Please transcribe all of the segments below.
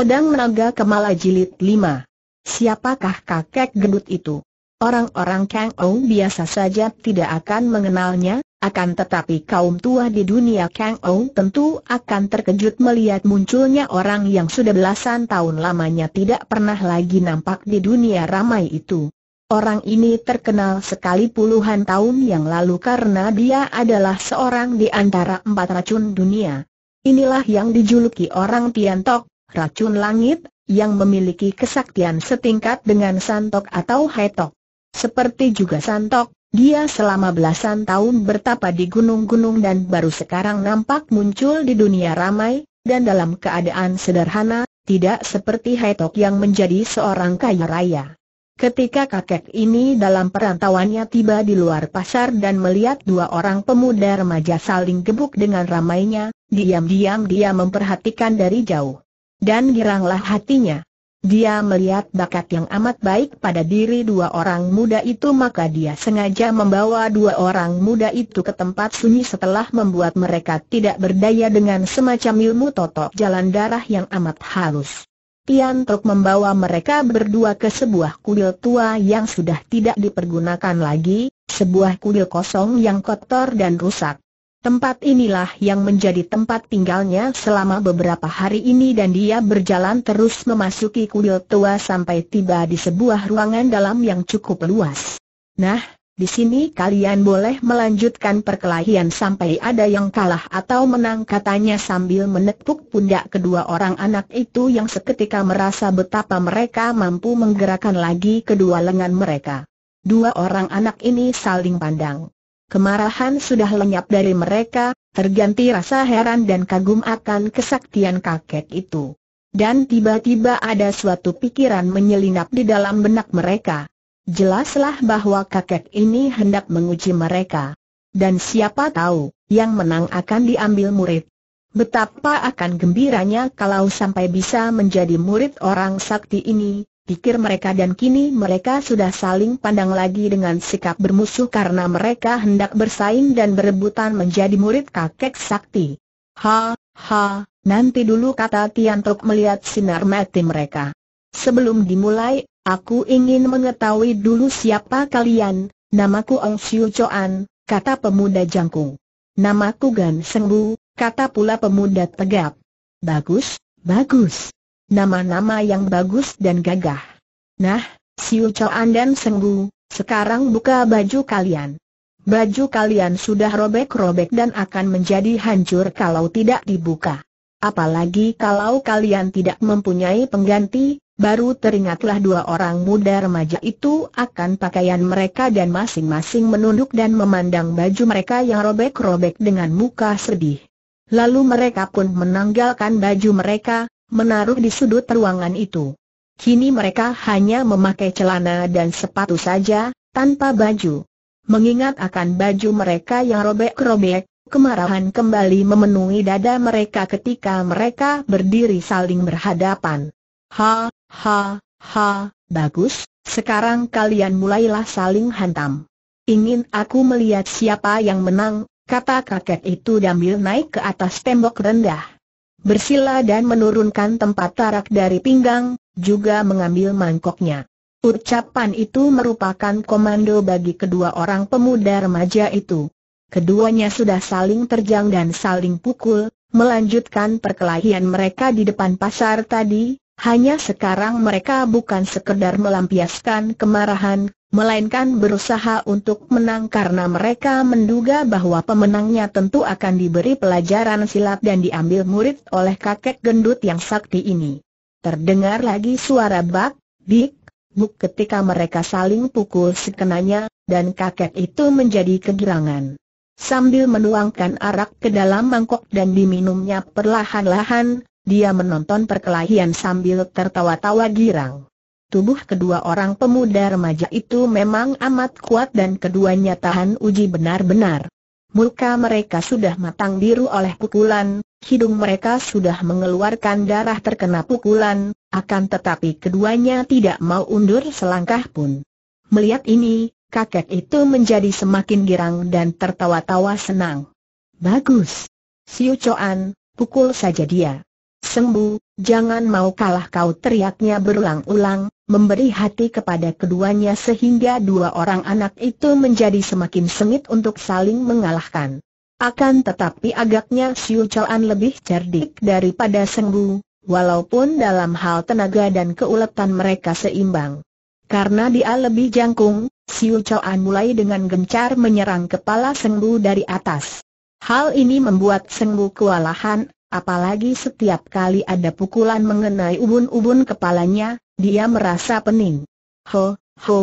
Pedang Naga Kemala Jilid 5 Siapakah kakek gendut itu? Orang-orang Kang Ou biasa saja tidak akan mengenalnya, akan tetapi kaum tua di dunia Kang Ou tentu akan terkejut melihat munculnya orang yang sudah belasan tahun lamanya tidak pernah lagi nampak di dunia ramai itu. Orang ini terkenal sekali puluhan tahun yang lalu karena dia adalah seorang di antara empat racun dunia. Inilah yang dijuluki orang Tiantok, racun langit, yang memiliki kesaktian setingkat dengan Santok atau Hetok. Seperti juga Santok, dia selama belasan tahun bertapa di gunung-gunung dan baru sekarang nampak muncul di dunia ramai, dan dalam keadaan sederhana, tidak seperti Hetok yang menjadi seorang kaya raya. Ketika kakek ini dalam perantauannya tiba di luar pasar dan melihat dua orang pemuda remaja saling gebuk dengan ramainya, diam-diam dia memperhatikan dari jauh dan giranglah hatinya. Dia melihat bakat yang amat baik pada diri dua orang muda itu maka dia sengaja membawa dua orang muda itu ke tempat sunyi setelah membuat mereka tidak berdaya dengan semacam ilmu totok jalan darah yang amat halus. Tian Tok membawa mereka berdua ke sebuah kuil tua yang sudah tidak dipergunakan lagi, sebuah kuil kosong yang kotor dan rusak. Tempat inilah yang menjadi tempat tinggalnya selama beberapa hari ini dan dia berjalan terus memasuki kuil tua sampai tiba di sebuah ruangan dalam yang cukup luas. Nah, di sini kalian boleh melanjutkan perkelahian sampai ada yang kalah atau menang katanya sambil menekuk pundak kedua orang anak itu yang seketika merasa betapa mereka mampu menggerakkan lagi kedua lengan mereka. Dua orang anak ini saling pandang. Kemarahan sudah lenyap dari mereka, terganti rasa heran dan kagum akan kesaktian kakek itu. Dan tiba-tiba ada suatu pikiran menyelinap di dalam benak mereka. Jelaslah bahwa kakek ini hendak menguji mereka. Dan siapa tahu, yang menang akan diambil murid. Betapa akan gembiranya kalau sampai bisa menjadi murid orang sakti ini, pikir mereka dan kini mereka sudah saling pandang lagi dengan sikap bermusuh karena mereka hendak bersaing dan berebutan menjadi murid kakek sakti. Ha, ha, nanti dulu kata Tiantok melihat sinar mati mereka. Sebelum dimulai, aku ingin mengetahui dulu siapa kalian, namaku Ong Siu Choan, kata pemuda jangkung. Namaku Gan Bu, kata pula pemuda tegap. Bagus, bagus nama-nama yang bagus dan gagah. Nah, Siu Chuan dan Senggu, sekarang buka baju kalian. Baju kalian sudah robek-robek dan akan menjadi hancur kalau tidak dibuka. Apalagi kalau kalian tidak mempunyai pengganti, baru teringatlah dua orang muda remaja itu akan pakaian mereka dan masing-masing menunduk dan memandang baju mereka yang robek-robek dengan muka sedih. Lalu mereka pun menanggalkan baju mereka, menaruh di sudut ruangan itu. Kini mereka hanya memakai celana dan sepatu saja, tanpa baju. Mengingat akan baju mereka yang robek-robek, kemarahan kembali memenuhi dada mereka ketika mereka berdiri saling berhadapan. Ha, ha, ha, bagus, sekarang kalian mulailah saling hantam. Ingin aku melihat siapa yang menang, kata kakek itu dambil naik ke atas tembok rendah bersila dan menurunkan tempat tarak dari pinggang, juga mengambil mangkoknya. Ucapan itu merupakan komando bagi kedua orang pemuda remaja itu. Keduanya sudah saling terjang dan saling pukul, melanjutkan perkelahian mereka di depan pasar tadi, hanya sekarang mereka bukan sekedar melampiaskan kemarahan, melainkan berusaha untuk menang karena mereka menduga bahwa pemenangnya tentu akan diberi pelajaran silat dan diambil murid oleh kakek gendut yang sakti ini. Terdengar lagi suara bak, dik, buk ketika mereka saling pukul sekenanya, dan kakek itu menjadi kegirangan. Sambil menuangkan arak ke dalam mangkok dan diminumnya perlahan-lahan, dia menonton perkelahian sambil tertawa-tawa girang. Tubuh kedua orang pemuda remaja itu memang amat kuat dan keduanya tahan uji benar-benar. Muka mereka sudah matang biru oleh pukulan, hidung mereka sudah mengeluarkan darah terkena pukulan, akan tetapi keduanya tidak mau undur selangkah pun. Melihat ini, kakek itu menjadi semakin girang dan tertawa-tawa senang. Bagus. Siu Choan, pukul saja dia. Sembu, jangan mau kalah kau teriaknya berulang-ulang, memberi hati kepada keduanya sehingga dua orang anak itu menjadi semakin sengit untuk saling mengalahkan. Akan tetapi agaknya Siu Chuan lebih cerdik daripada Seng Bu, walaupun dalam hal tenaga dan keuletan mereka seimbang. Karena dia lebih jangkung, Siu Chuan mulai dengan gencar menyerang kepala Seng Bu dari atas. Hal ini membuat Seng Bu kewalahan, Apalagi setiap kali ada pukulan mengenai ubun-ubun kepalanya, dia merasa pening. Ho, ho,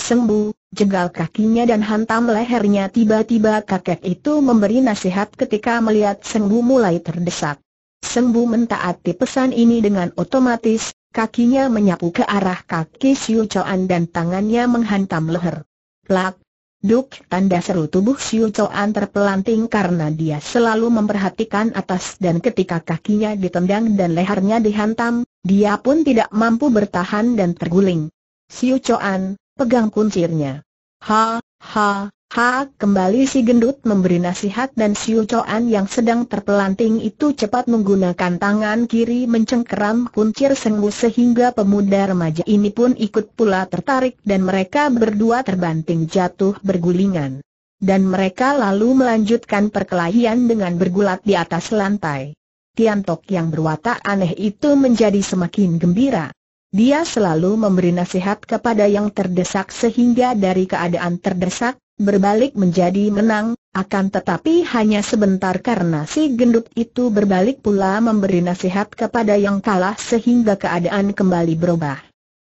sembuh, jegal kakinya dan hantam lehernya tiba-tiba kakek itu memberi nasihat ketika melihat Sengbu mulai terdesak. Sengbu mentaati pesan ini dengan otomatis, kakinya menyapu ke arah kaki Siu Choan dan tangannya menghantam leher. Plak, Duk tanda seru tubuh Xiu Coan terpelanting karena dia selalu memperhatikan atas dan ketika kakinya ditendang dan lehernya dihantam, dia pun tidak mampu bertahan dan terguling. Xiu Coan, pegang kuncirnya. Ha, ha, Ha, kembali si gendut memberi nasihat dan si ucoan yang sedang terpelanting itu cepat menggunakan tangan kiri mencengkeram kuncir sengu sehingga pemuda remaja ini pun ikut pula tertarik dan mereka berdua terbanting jatuh bergulingan. Dan mereka lalu melanjutkan perkelahian dengan bergulat di atas lantai. Tiantok yang berwatak aneh itu menjadi semakin gembira. Dia selalu memberi nasihat kepada yang terdesak sehingga dari keadaan terdesak, berbalik menjadi menang, akan tetapi hanya sebentar karena si gendut itu berbalik pula memberi nasihat kepada yang kalah sehingga keadaan kembali berubah.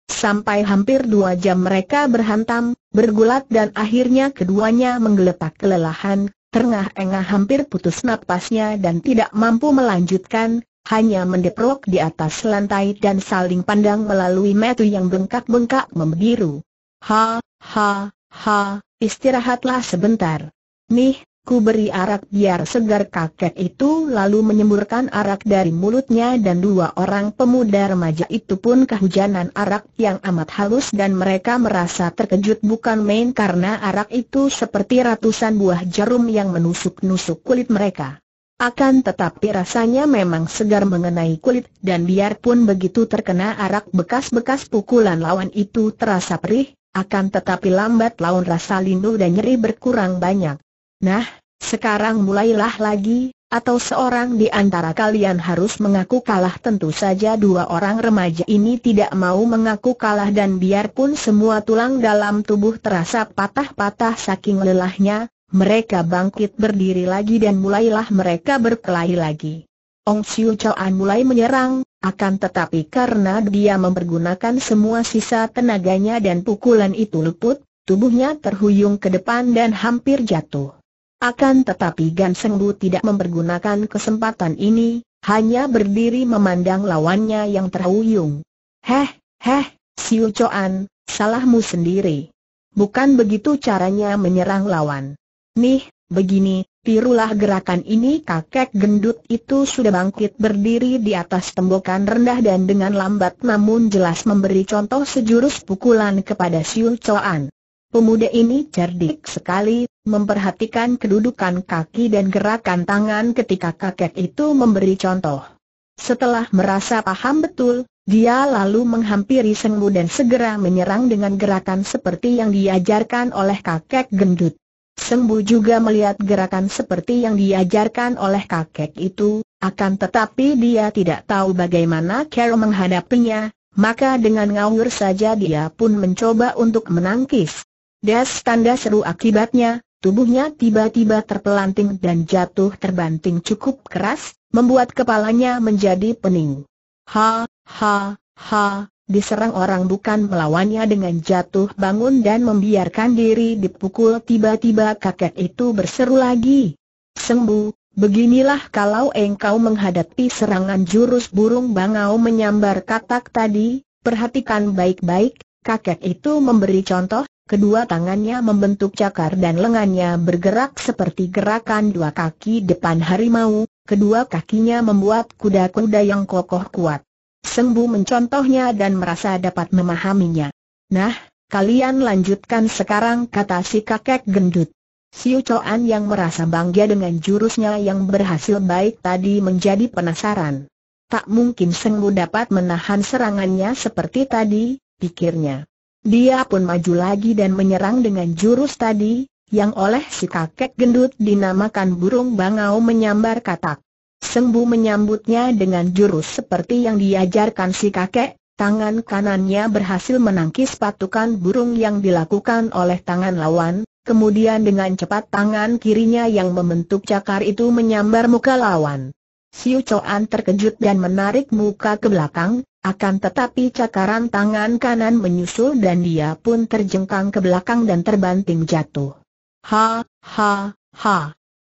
Sampai hampir dua jam mereka berhantam, bergulat dan akhirnya keduanya menggeletak kelelahan, terengah-engah hampir putus napasnya dan tidak mampu melanjutkan, hanya mendeprok di atas lantai dan saling pandang melalui metu yang bengkak-bengkak membiru. Ha, ha, Ha, istirahatlah sebentar. Nih, ku beri arak biar segar kakek itu lalu menyemburkan arak dari mulutnya dan dua orang pemuda remaja itu pun kehujanan arak yang amat halus dan mereka merasa terkejut bukan main karena arak itu seperti ratusan buah jarum yang menusuk-nusuk kulit mereka. Akan tetapi rasanya memang segar mengenai kulit dan biarpun begitu terkena arak bekas-bekas pukulan lawan itu terasa perih, akan tetapi lambat laun rasa lindu dan nyeri berkurang banyak. Nah, sekarang mulailah lagi, atau seorang di antara kalian harus mengaku kalah tentu saja dua orang remaja ini tidak mau mengaku kalah dan biarpun semua tulang dalam tubuh terasa patah-patah saking lelahnya, mereka bangkit berdiri lagi dan mulailah mereka berkelahi lagi. Ong Siu Choan mulai menyerang, akan tetapi karena dia mempergunakan semua sisa tenaganya dan pukulan itu luput, tubuhnya terhuyung ke depan dan hampir jatuh. Akan tetapi Gan Seng Bu tidak mempergunakan kesempatan ini, hanya berdiri memandang lawannya yang terhuyung. Heh, heh, Siu Choan, salahmu sendiri. Bukan begitu caranya menyerang lawan. Nih, begini, Tirulah gerakan ini kakek gendut itu sudah bangkit berdiri di atas tembokan rendah dan dengan lambat namun jelas memberi contoh sejurus pukulan kepada Siul Choan. Pemuda ini cerdik sekali, memperhatikan kedudukan kaki dan gerakan tangan ketika kakek itu memberi contoh. Setelah merasa paham betul, dia lalu menghampiri Sengmu dan segera menyerang dengan gerakan seperti yang diajarkan oleh kakek gendut. Sembu juga melihat gerakan seperti yang diajarkan oleh kakek itu, akan tetapi dia tidak tahu bagaimana Carol menghadapinya, maka dengan ngawur saja dia pun mencoba untuk menangkis. Das tanda seru akibatnya, tubuhnya tiba-tiba terpelanting dan jatuh terbanting cukup keras, membuat kepalanya menjadi pening. Ha, ha, ha, Diserang orang bukan melawannya dengan jatuh bangun dan membiarkan diri dipukul tiba-tiba kakek itu berseru lagi. Sembu, beginilah kalau engkau menghadapi serangan jurus burung bangau menyambar katak tadi, perhatikan baik-baik, kakek itu memberi contoh, Kedua tangannya membentuk cakar dan lengannya bergerak seperti gerakan dua kaki depan harimau, kedua kakinya membuat kuda-kuda yang kokoh kuat. Sembu mencontohnya dan merasa dapat memahaminya. Nah, kalian lanjutkan sekarang kata si kakek gendut. Siu Choan yang merasa bangga dengan jurusnya yang berhasil baik tadi menjadi penasaran. Tak mungkin Sengbu dapat menahan serangannya seperti tadi, pikirnya. Dia pun maju lagi dan menyerang dengan jurus tadi, yang oleh si kakek gendut dinamakan burung bangau menyambar katak. Sembu menyambutnya dengan jurus seperti yang diajarkan si kakek, tangan kanannya berhasil menangkis patukan burung yang dilakukan oleh tangan lawan, kemudian dengan cepat tangan kirinya yang membentuk cakar itu menyambar muka lawan. Siu Choan terkejut dan menarik muka ke belakang, akan tetapi cakaran tangan kanan menyusul dan dia pun terjengkang ke belakang dan terbanting jatuh. Ha, ha, ha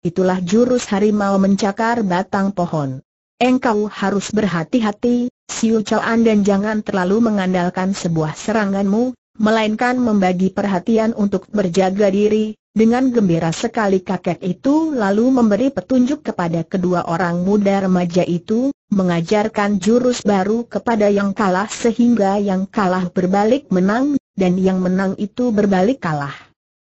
itulah jurus harimau mencakar batang pohon. Engkau harus berhati-hati, Siu Choan dan jangan terlalu mengandalkan sebuah seranganmu, melainkan membagi perhatian untuk berjaga diri. Dengan gembira sekali kakek itu lalu memberi petunjuk kepada kedua orang muda remaja itu, mengajarkan jurus baru kepada yang kalah sehingga yang kalah berbalik menang, dan yang menang itu berbalik kalah.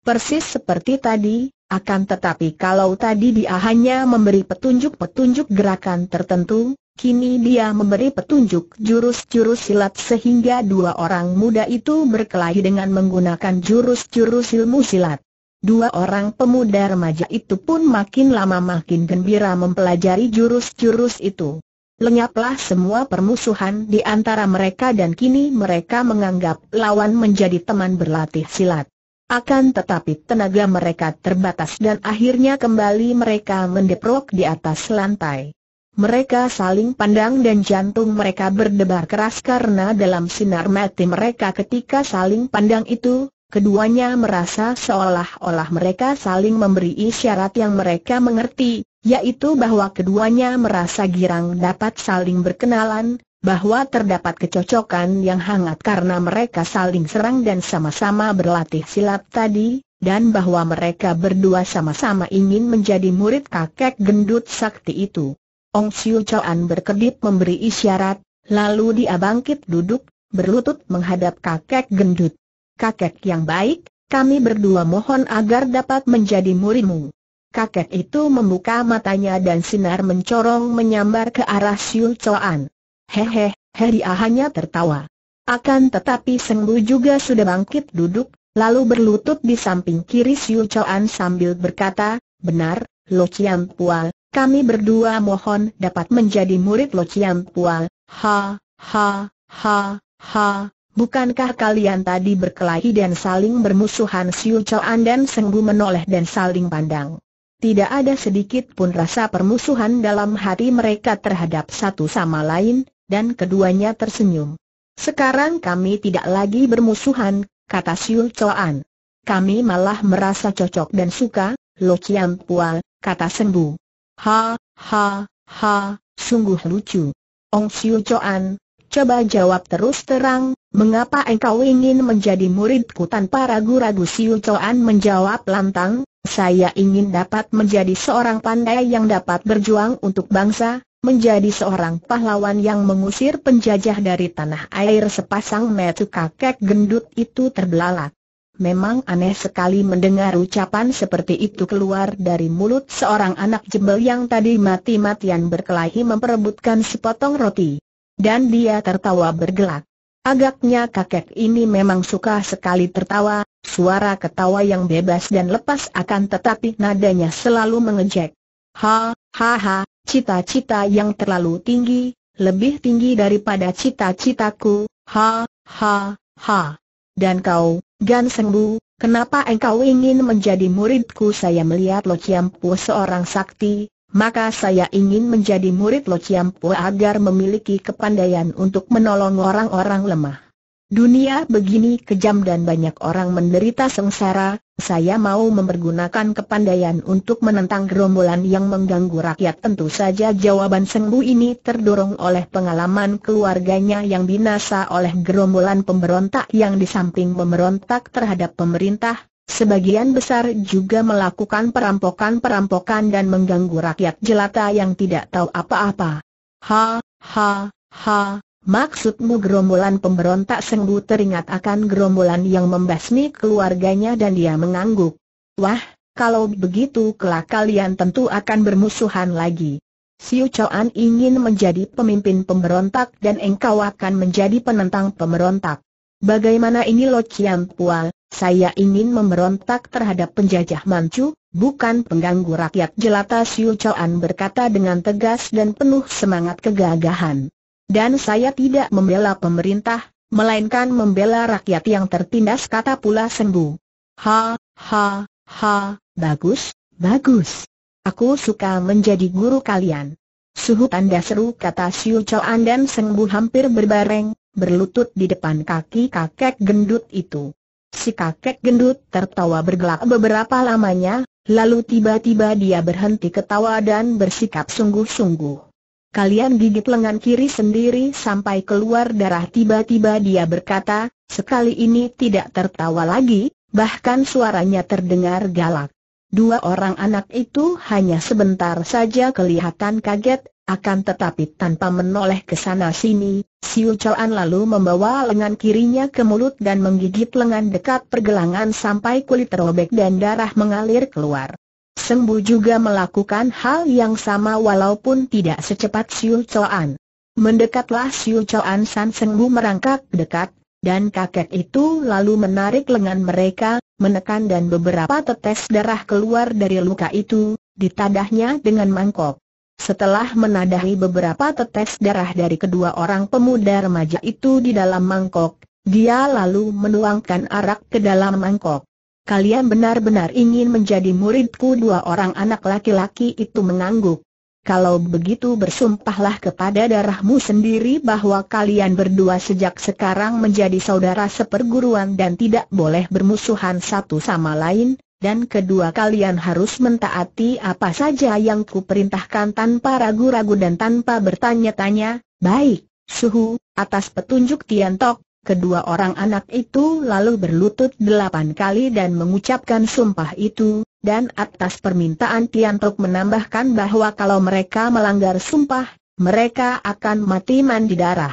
Persis seperti tadi, akan tetapi kalau tadi dia hanya memberi petunjuk-petunjuk gerakan tertentu, kini dia memberi petunjuk jurus-jurus silat sehingga dua orang muda itu berkelahi dengan menggunakan jurus-jurus ilmu silat. Dua orang pemuda remaja itu pun makin lama makin gembira mempelajari jurus-jurus itu. Lenyaplah semua permusuhan di antara mereka dan kini mereka menganggap lawan menjadi teman berlatih silat. Akan tetapi tenaga mereka terbatas dan akhirnya kembali mereka mendeprok di atas lantai. Mereka saling pandang dan jantung mereka berdebar keras karena dalam sinar mati mereka ketika saling pandang itu, keduanya merasa seolah-olah mereka saling memberi isyarat yang mereka mengerti, yaitu bahwa keduanya merasa girang dapat saling berkenalan, bahwa terdapat kecocokan yang hangat karena mereka saling serang dan sama-sama berlatih silat tadi, dan bahwa mereka berdua sama-sama ingin menjadi murid kakek gendut sakti itu. Ong Siu Chuan berkedip memberi isyarat, lalu dia bangkit duduk, berlutut menghadap kakek gendut. Kakek yang baik, kami berdua mohon agar dapat menjadi murimu. Kakek itu membuka matanya dan sinar mencorong menyambar ke arah Siu Chuan. Hehe, Heri hanya tertawa. Akan tetapi Seng juga sudah bangkit duduk, lalu berlutut di samping kiri Siu Choan sambil berkata, Benar, Lo Chiang Pual, kami berdua mohon dapat menjadi murid Lo Chiang Pual. Ha, ha, ha, ha. Bukankah kalian tadi berkelahi dan saling bermusuhan Siu Choan dan Seng menoleh dan saling pandang? Tidak ada sedikit pun rasa permusuhan dalam hati mereka terhadap satu sama lain, dan keduanya tersenyum. Sekarang kami tidak lagi bermusuhan, kata Siul Coan. Kami malah merasa cocok dan suka, Lo Chiam Pua, kata Sembu. Ha, ha, ha, sungguh lucu. Ong Siul Coan, coba jawab terus terang, mengapa engkau ingin menjadi muridku tanpa ragu-ragu Siul Coan menjawab lantang, saya ingin dapat menjadi seorang pandai yang dapat berjuang untuk bangsa, menjadi seorang pahlawan yang mengusir penjajah dari tanah air sepasang metu kakek gendut itu terbelalak. Memang aneh sekali mendengar ucapan seperti itu keluar dari mulut seorang anak jebel yang tadi mati-matian berkelahi memperebutkan sepotong roti. Dan dia tertawa bergelak. Agaknya kakek ini memang suka sekali tertawa, suara ketawa yang bebas dan lepas akan tetapi nadanya selalu mengejek. Ha, ha, ha, Cita-cita yang terlalu tinggi, lebih tinggi daripada cita-citaku, ha, ha, ha. Dan kau, Gan Sengbu, kenapa engkau ingin menjadi muridku? Saya melihat Lo Pu seorang sakti, maka saya ingin menjadi murid Lo Pu agar memiliki kepandaian untuk menolong orang-orang lemah. Dunia begini kejam dan banyak orang menderita sengsara, saya mau mempergunakan kepandaian untuk menentang gerombolan yang mengganggu rakyat Tentu saja jawaban Sengbu ini terdorong oleh pengalaman keluarganya yang binasa oleh gerombolan pemberontak yang di samping pemberontak terhadap pemerintah Sebagian besar juga melakukan perampokan-perampokan dan mengganggu rakyat jelata yang tidak tahu apa-apa. Ha, ha, ha, Maksudmu gerombolan pemberontak Sengbu teringat akan gerombolan yang membasmi keluarganya dan dia mengangguk. Wah, kalau begitu kelak kalian tentu akan bermusuhan lagi. Siu Chuan ingin menjadi pemimpin pemberontak dan engkau akan menjadi penentang pemberontak. Bagaimana ini Lo Chiang Pual, saya ingin memberontak terhadap penjajah Manchu, bukan pengganggu rakyat jelata Siu Chuan berkata dengan tegas dan penuh semangat kegagahan. Dan saya tidak membela pemerintah, melainkan membela rakyat yang tertindas kata pula Sembu. Ha, ha, ha, bagus, bagus. Aku suka menjadi guru kalian. Suhu tanda seru kata Siu Choan dan Sengbu hampir berbareng, berlutut di depan kaki kakek gendut itu. Si kakek gendut tertawa bergelak beberapa lamanya, lalu tiba-tiba dia berhenti ketawa dan bersikap sungguh-sungguh. Kalian gigit lengan kiri sendiri sampai keluar darah tiba-tiba dia berkata, sekali ini tidak tertawa lagi, bahkan suaranya terdengar galak. Dua orang anak itu hanya sebentar saja kelihatan kaget, akan tetapi tanpa menoleh ke sana sini, Siu Choan lalu membawa lengan kirinya ke mulut dan menggigit lengan dekat pergelangan sampai kulit robek dan darah mengalir keluar. Sembu juga melakukan hal yang sama walaupun tidak secepat Siu Choan. Mendekatlah Siu Choan San Sembu merangkak dekat, dan kakek itu lalu menarik lengan mereka, menekan dan beberapa tetes darah keluar dari luka itu, ditadahnya dengan mangkok. Setelah menadahi beberapa tetes darah dari kedua orang pemuda remaja itu di dalam mangkok, dia lalu menuangkan arak ke dalam mangkok kalian benar-benar ingin menjadi muridku dua orang anak laki-laki itu mengangguk. Kalau begitu bersumpahlah kepada darahmu sendiri bahwa kalian berdua sejak sekarang menjadi saudara seperguruan dan tidak boleh bermusuhan satu sama lain, dan kedua kalian harus mentaati apa saja yang kuperintahkan tanpa ragu-ragu dan tanpa bertanya-tanya, baik, suhu, atas petunjuk Tiantok, Kedua orang anak itu lalu berlutut delapan kali dan mengucapkan sumpah itu, dan atas permintaan Tiantok menambahkan bahwa kalau mereka melanggar sumpah, mereka akan mati mandi darah.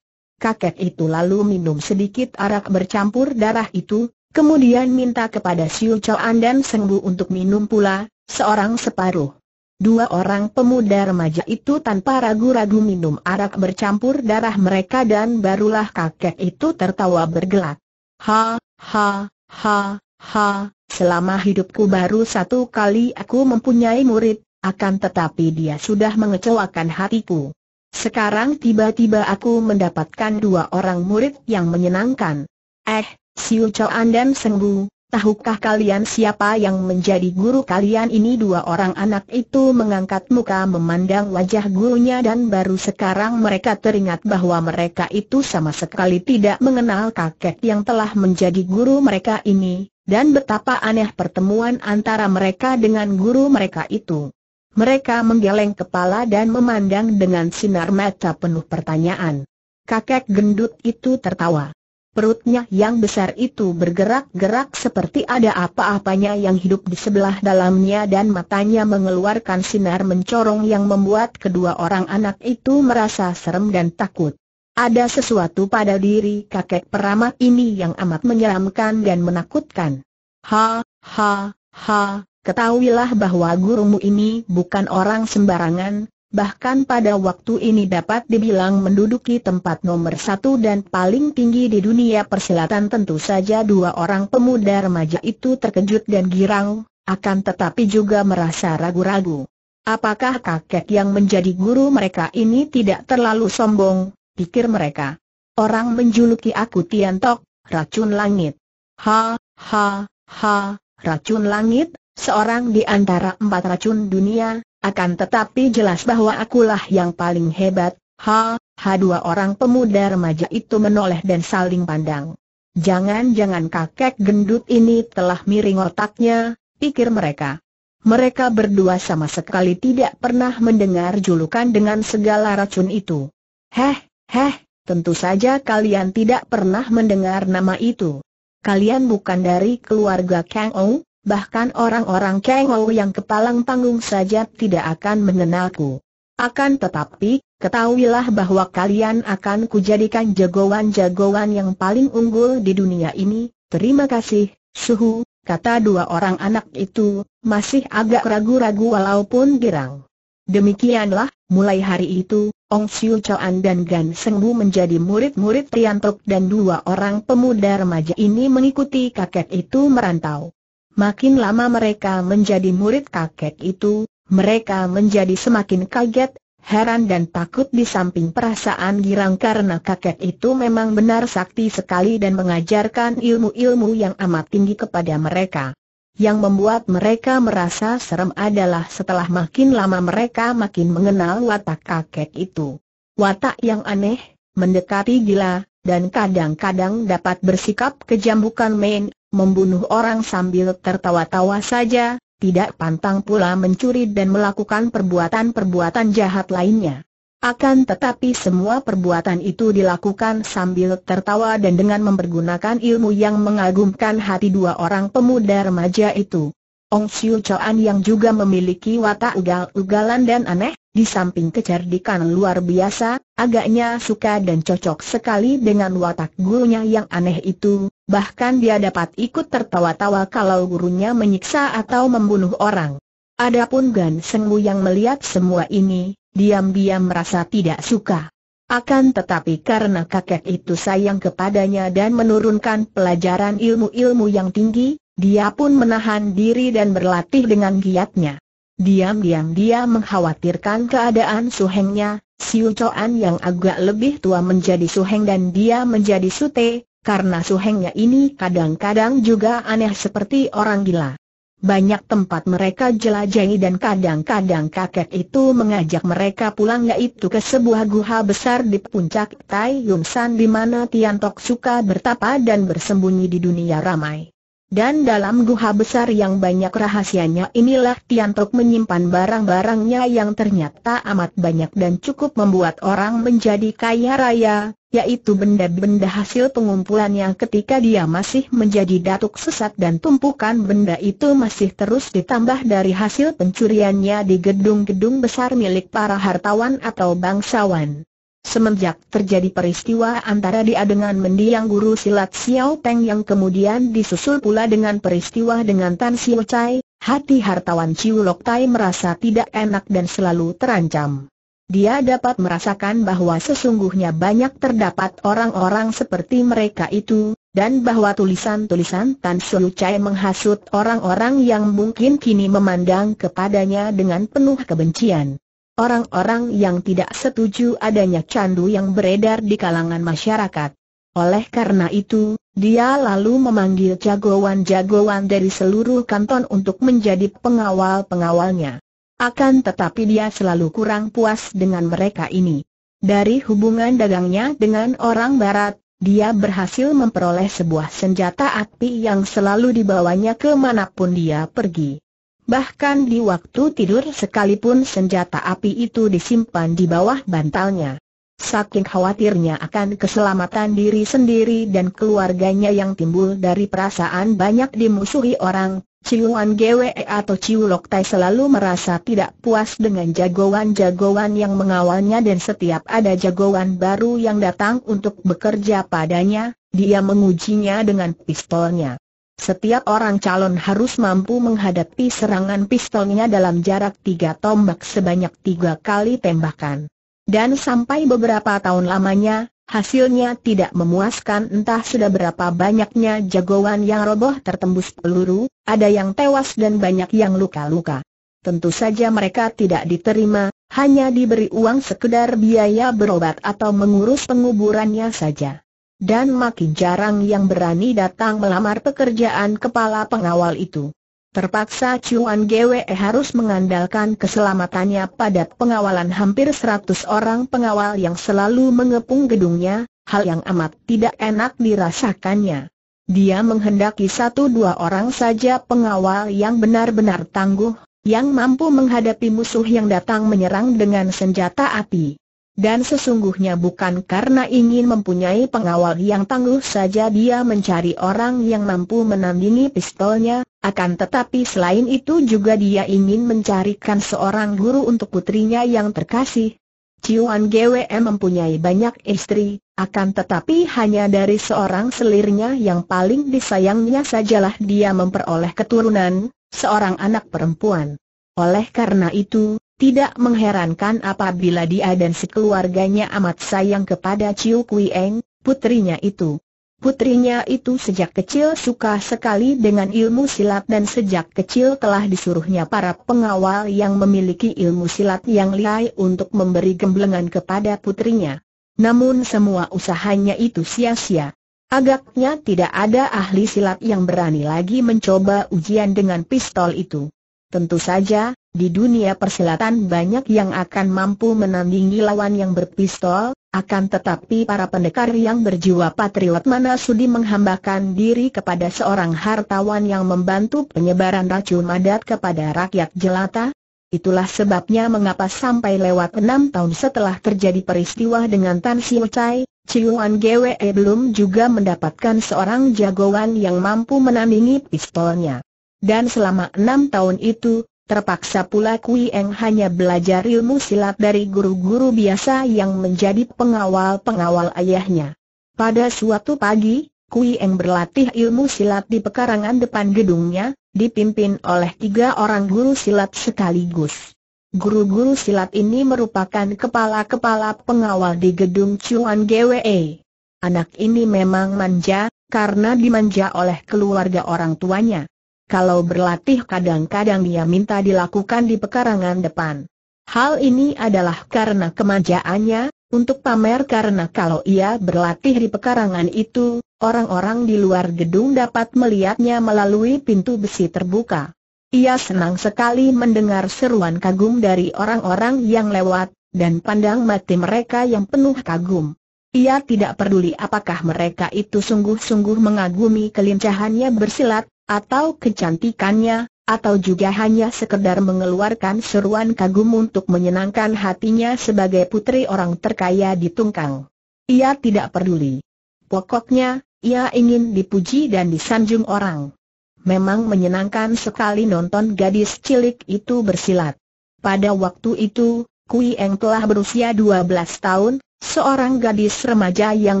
Kakek itu lalu minum sedikit arak bercampur darah itu, kemudian minta kepada Siu Chuan dan Bu untuk minum pula, seorang separuh. Dua orang pemuda remaja itu tanpa ragu-ragu minum arak bercampur darah mereka dan barulah kakek itu tertawa bergelak. Ha, ha, ha, ha, selama hidupku baru satu kali aku mempunyai murid, akan tetapi dia sudah mengecewakan hatiku. Sekarang tiba-tiba aku mendapatkan dua orang murid yang menyenangkan. Eh, Siu Choan dan Sengbu, Tahukah kalian siapa yang menjadi guru kalian ini dua orang anak itu mengangkat muka memandang wajah gurunya dan baru sekarang mereka teringat bahwa mereka itu sama sekali tidak mengenal kakek yang telah menjadi guru mereka ini, dan betapa aneh pertemuan antara mereka dengan guru mereka itu. Mereka menggeleng kepala dan memandang dengan sinar mata penuh pertanyaan. Kakek gendut itu tertawa. Perutnya yang besar itu bergerak-gerak seperti ada apa-apanya yang hidup di sebelah dalamnya dan matanya mengeluarkan sinar mencorong yang membuat kedua orang anak itu merasa serem dan takut. Ada sesuatu pada diri kakek peramah ini yang amat menyeramkan dan menakutkan. Ha, ha, ha, ketahuilah bahwa gurumu ini bukan orang sembarangan, bahkan pada waktu ini dapat dibilang menduduki tempat nomor satu dan paling tinggi di dunia persilatan tentu saja dua orang pemuda remaja itu terkejut dan girang, akan tetapi juga merasa ragu-ragu. Apakah kakek yang menjadi guru mereka ini tidak terlalu sombong, pikir mereka. Orang menjuluki aku Tiantok, racun langit. Ha, ha, ha, racun langit, seorang di antara empat racun dunia, akan tetapi jelas bahwa akulah yang paling hebat, ha, ha dua orang pemuda remaja itu menoleh dan saling pandang. Jangan-jangan kakek gendut ini telah miring otaknya, pikir mereka. Mereka berdua sama sekali tidak pernah mendengar julukan dengan segala racun itu. Heh, heh, tentu saja kalian tidak pernah mendengar nama itu. Kalian bukan dari keluarga Kang Ong? bahkan orang-orang Kengou yang kepalang panggung saja tidak akan mengenalku. Akan tetapi, ketahuilah bahwa kalian akan kujadikan jagoan-jagoan yang paling unggul di dunia ini, terima kasih, Suhu, kata dua orang anak itu, masih agak ragu-ragu walaupun girang. Demikianlah, mulai hari itu, Ong Siu Chuan dan Gan Seng Bu menjadi murid-murid Tian Tok dan dua orang pemuda remaja ini mengikuti kakek itu merantau. Makin lama mereka menjadi murid kakek itu, mereka menjadi semakin kaget, heran dan takut di samping perasaan girang karena kakek itu memang benar sakti sekali dan mengajarkan ilmu-ilmu yang amat tinggi kepada mereka. Yang membuat mereka merasa serem adalah setelah makin lama mereka makin mengenal watak kakek itu. Watak yang aneh, mendekati gila, dan kadang-kadang dapat bersikap kejam bukan main, membunuh orang sambil tertawa-tawa saja, tidak pantang pula mencuri dan melakukan perbuatan-perbuatan jahat lainnya. Akan tetapi semua perbuatan itu dilakukan sambil tertawa dan dengan mempergunakan ilmu yang mengagumkan hati dua orang pemuda remaja itu. Ong Siu Choan yang juga memiliki watak ugal-ugalan dan aneh, di samping kecerdikan luar biasa, agaknya suka dan cocok sekali dengan watak gurunya yang aneh itu, bahkan dia dapat ikut tertawa-tawa kalau gurunya menyiksa atau membunuh orang. Adapun Gan Sengwu yang melihat semua ini, diam-diam merasa tidak suka. Akan tetapi karena kakek itu sayang kepadanya dan menurunkan pelajaran ilmu-ilmu yang tinggi, dia pun menahan diri dan berlatih dengan giatnya. Diam-diam dia mengkhawatirkan keadaan suhengnya, Siu Coan yang agak lebih tua menjadi suheng dan dia menjadi sute, karena suhengnya ini kadang-kadang juga aneh seperti orang gila. Banyak tempat mereka jelajahi dan kadang-kadang kakek itu mengajak mereka pulang yaitu ke sebuah guha besar di puncak Tai Yun San di mana Tian Tok suka bertapa dan bersembunyi di dunia ramai. Dan dalam guha besar yang banyak rahasianya inilah Tian Tiantok menyimpan barang-barangnya yang ternyata amat banyak dan cukup membuat orang menjadi kaya raya, yaitu benda-benda hasil pengumpulan yang ketika dia masih menjadi datuk sesat dan tumpukan benda itu masih terus ditambah dari hasil pencuriannya di gedung-gedung besar milik para hartawan atau bangsawan. Semenjak terjadi peristiwa antara dia dengan mendiang guru silat Xiao Peng yang kemudian disusul pula dengan peristiwa dengan Tan Xiu Chai, hati hartawan Ciu Lok Tai merasa tidak enak dan selalu terancam. Dia dapat merasakan bahwa sesungguhnya banyak terdapat orang-orang seperti mereka itu, dan bahwa tulisan-tulisan Tan Xiu Chai menghasut orang-orang yang mungkin kini memandang kepadanya dengan penuh kebencian orang-orang yang tidak setuju adanya candu yang beredar di kalangan masyarakat. Oleh karena itu, dia lalu memanggil jagoan-jagoan dari seluruh kanton untuk menjadi pengawal-pengawalnya. Akan tetapi dia selalu kurang puas dengan mereka ini. Dari hubungan dagangnya dengan orang barat, dia berhasil memperoleh sebuah senjata api yang selalu dibawanya kemanapun dia pergi. Bahkan di waktu tidur sekalipun senjata api itu disimpan di bawah bantalnya. Saking khawatirnya akan keselamatan diri sendiri dan keluarganya yang timbul dari perasaan banyak dimusuhi orang, Ciuan Gwe atau Ciu Lok Tai selalu merasa tidak puas dengan jagoan-jagoan yang mengawalnya dan setiap ada jagoan baru yang datang untuk bekerja padanya, dia mengujinya dengan pistolnya. Setiap orang calon harus mampu menghadapi serangan pistolnya dalam jarak tiga tombak sebanyak tiga kali tembakan. Dan sampai beberapa tahun lamanya, hasilnya tidak memuaskan entah sudah berapa banyaknya jagoan yang roboh tertembus peluru, ada yang tewas dan banyak yang luka-luka. Tentu saja mereka tidak diterima, hanya diberi uang sekedar biaya berobat atau mengurus penguburannya saja dan makin jarang yang berani datang melamar pekerjaan kepala pengawal itu. Terpaksa Chuan GWE harus mengandalkan keselamatannya pada pengawalan hampir 100 orang pengawal yang selalu mengepung gedungnya, hal yang amat tidak enak dirasakannya. Dia menghendaki satu dua orang saja pengawal yang benar-benar tangguh, yang mampu menghadapi musuh yang datang menyerang dengan senjata api. Dan sesungguhnya bukan karena ingin mempunyai pengawal yang tangguh saja dia mencari orang yang mampu menandingi pistolnya, akan tetapi selain itu juga dia ingin mencarikan seorang guru untuk putrinya yang terkasih. Ciuan GWM mempunyai banyak istri, akan tetapi hanya dari seorang selirnya yang paling disayangnya sajalah dia memperoleh keturunan, seorang anak perempuan. Oleh karena itu, tidak mengherankan apabila dia dan sekeluarganya amat sayang kepada Chiu Kui Eng, putrinya itu. Putrinya itu sejak kecil suka sekali dengan ilmu silat dan sejak kecil telah disuruhnya para pengawal yang memiliki ilmu silat yang lihai untuk memberi gemblengan kepada putrinya. Namun semua usahanya itu sia-sia. Agaknya tidak ada ahli silat yang berani lagi mencoba ujian dengan pistol itu. Tentu saja, di dunia persilatan banyak yang akan mampu menandingi lawan yang berpistol, akan tetapi para pendekar yang berjiwa patriot mana sudi menghambakan diri kepada seorang hartawan yang membantu penyebaran racun madat kepada rakyat jelata? Itulah sebabnya mengapa sampai lewat enam tahun setelah terjadi peristiwa dengan Tan Siu Chai, Ciuan Gwe belum juga mendapatkan seorang jagoan yang mampu menandingi pistolnya. Dan selama enam tahun itu, Terpaksa pula Kui Eng hanya belajar ilmu silat dari guru-guru biasa yang menjadi pengawal-pengawal ayahnya. Pada suatu pagi, Kui Eng berlatih ilmu silat di pekarangan depan gedungnya, dipimpin oleh tiga orang guru silat sekaligus. Guru-guru silat ini merupakan kepala-kepala pengawal di gedung Chuan GWE. Anak ini memang manja, karena dimanja oleh keluarga orang tuanya kalau berlatih kadang-kadang dia minta dilakukan di pekarangan depan. Hal ini adalah karena kemajaannya, untuk pamer karena kalau ia berlatih di pekarangan itu, orang-orang di luar gedung dapat melihatnya melalui pintu besi terbuka. Ia senang sekali mendengar seruan kagum dari orang-orang yang lewat, dan pandang mati mereka yang penuh kagum. Ia tidak peduli apakah mereka itu sungguh-sungguh mengagumi kelincahannya bersilat, atau kecantikannya, atau juga hanya sekedar mengeluarkan seruan kagum untuk menyenangkan hatinya sebagai putri orang terkaya di Tungkang. Ia tidak peduli. Pokoknya, ia ingin dipuji dan disanjung orang. Memang menyenangkan sekali nonton gadis cilik itu bersilat. Pada waktu itu, Kui Eng telah berusia 12 tahun, seorang gadis remaja yang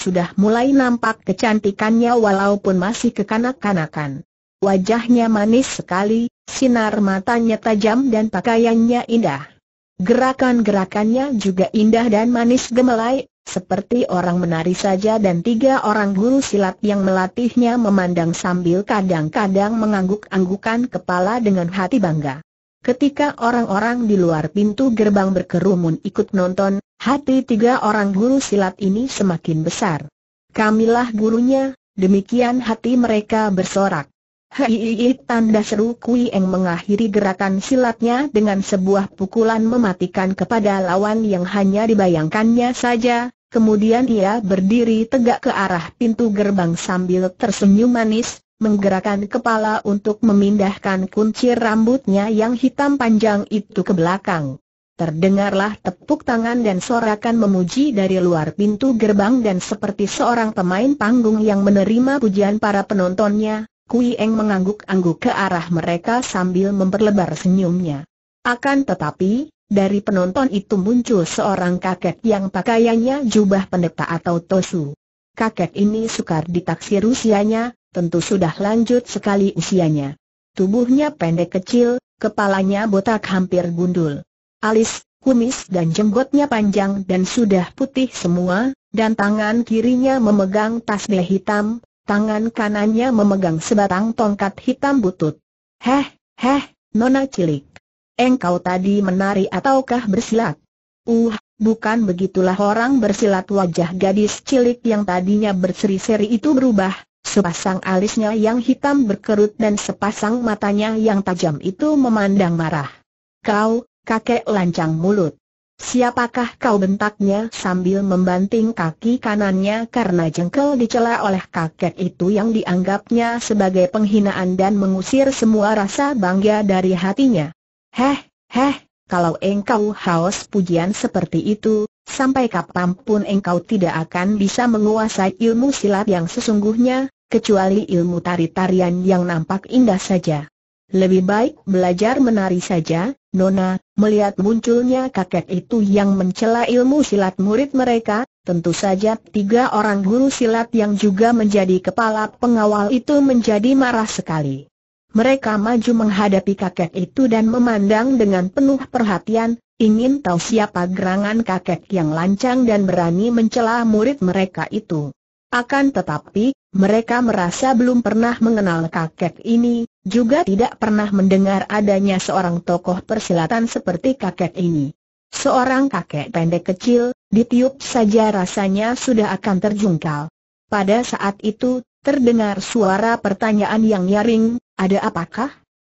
sudah mulai nampak kecantikannya walaupun masih kekanak-kanakan. Wajahnya manis sekali, sinar matanya tajam dan pakaiannya indah. Gerakan-gerakannya juga indah dan manis gemelai, seperti orang menari saja dan tiga orang guru silat yang melatihnya memandang sambil kadang-kadang mengangguk-anggukan kepala dengan hati bangga. Ketika orang-orang di luar pintu gerbang berkerumun ikut nonton, hati tiga orang guru silat ini semakin besar. Kamilah gurunya, demikian hati mereka bersorak. Hei tanda seru Kui Eng mengakhiri gerakan silatnya dengan sebuah pukulan mematikan kepada lawan yang hanya dibayangkannya saja, kemudian ia berdiri tegak ke arah pintu gerbang sambil tersenyum manis, menggerakkan kepala untuk memindahkan kunci rambutnya yang hitam panjang itu ke belakang. Terdengarlah tepuk tangan dan sorakan memuji dari luar pintu gerbang dan seperti seorang pemain panggung yang menerima pujian para penontonnya, Kui Eng mengangguk-angguk ke arah mereka sambil memperlebar senyumnya. Akan tetapi, dari penonton itu muncul seorang kakek yang pakaiannya jubah pendeta atau tosu. Kakek ini sukar ditaksir usianya, tentu sudah lanjut sekali usianya. Tubuhnya pendek kecil, kepalanya botak hampir gundul. Alis, kumis dan jenggotnya panjang dan sudah putih semua, dan tangan kirinya memegang tasbih hitam, Tangan kanannya memegang sebatang tongkat hitam butut. Heh, heh, nona cilik. Engkau tadi menari ataukah bersilat? Uh, bukan begitulah orang bersilat wajah gadis cilik yang tadinya berseri-seri itu berubah, sepasang alisnya yang hitam berkerut dan sepasang matanya yang tajam itu memandang marah. Kau, kakek lancang mulut. Siapakah kau bentaknya sambil membanting kaki kanannya karena jengkel dicela oleh kakek itu yang dianggapnya sebagai penghinaan dan mengusir semua rasa bangga dari hatinya. Heh, heh, kalau engkau haus pujian seperti itu, sampai kapanpun engkau tidak akan bisa menguasai ilmu silat yang sesungguhnya, kecuali ilmu tari-tarian yang nampak indah saja. Lebih baik belajar menari saja, Nona, melihat munculnya kakek itu yang mencela ilmu silat murid mereka, tentu saja tiga orang guru silat yang juga menjadi kepala pengawal itu menjadi marah sekali. Mereka maju menghadapi kakek itu dan memandang dengan penuh perhatian, ingin tahu siapa gerangan kakek yang lancang dan berani mencela murid mereka itu. Akan tetapi, mereka merasa belum pernah mengenal kakek ini, juga tidak pernah mendengar adanya seorang tokoh persilatan seperti kakek ini. Seorang kakek pendek kecil, ditiup saja rasanya sudah akan terjungkal. Pada saat itu, terdengar suara pertanyaan yang nyaring, ada apakah?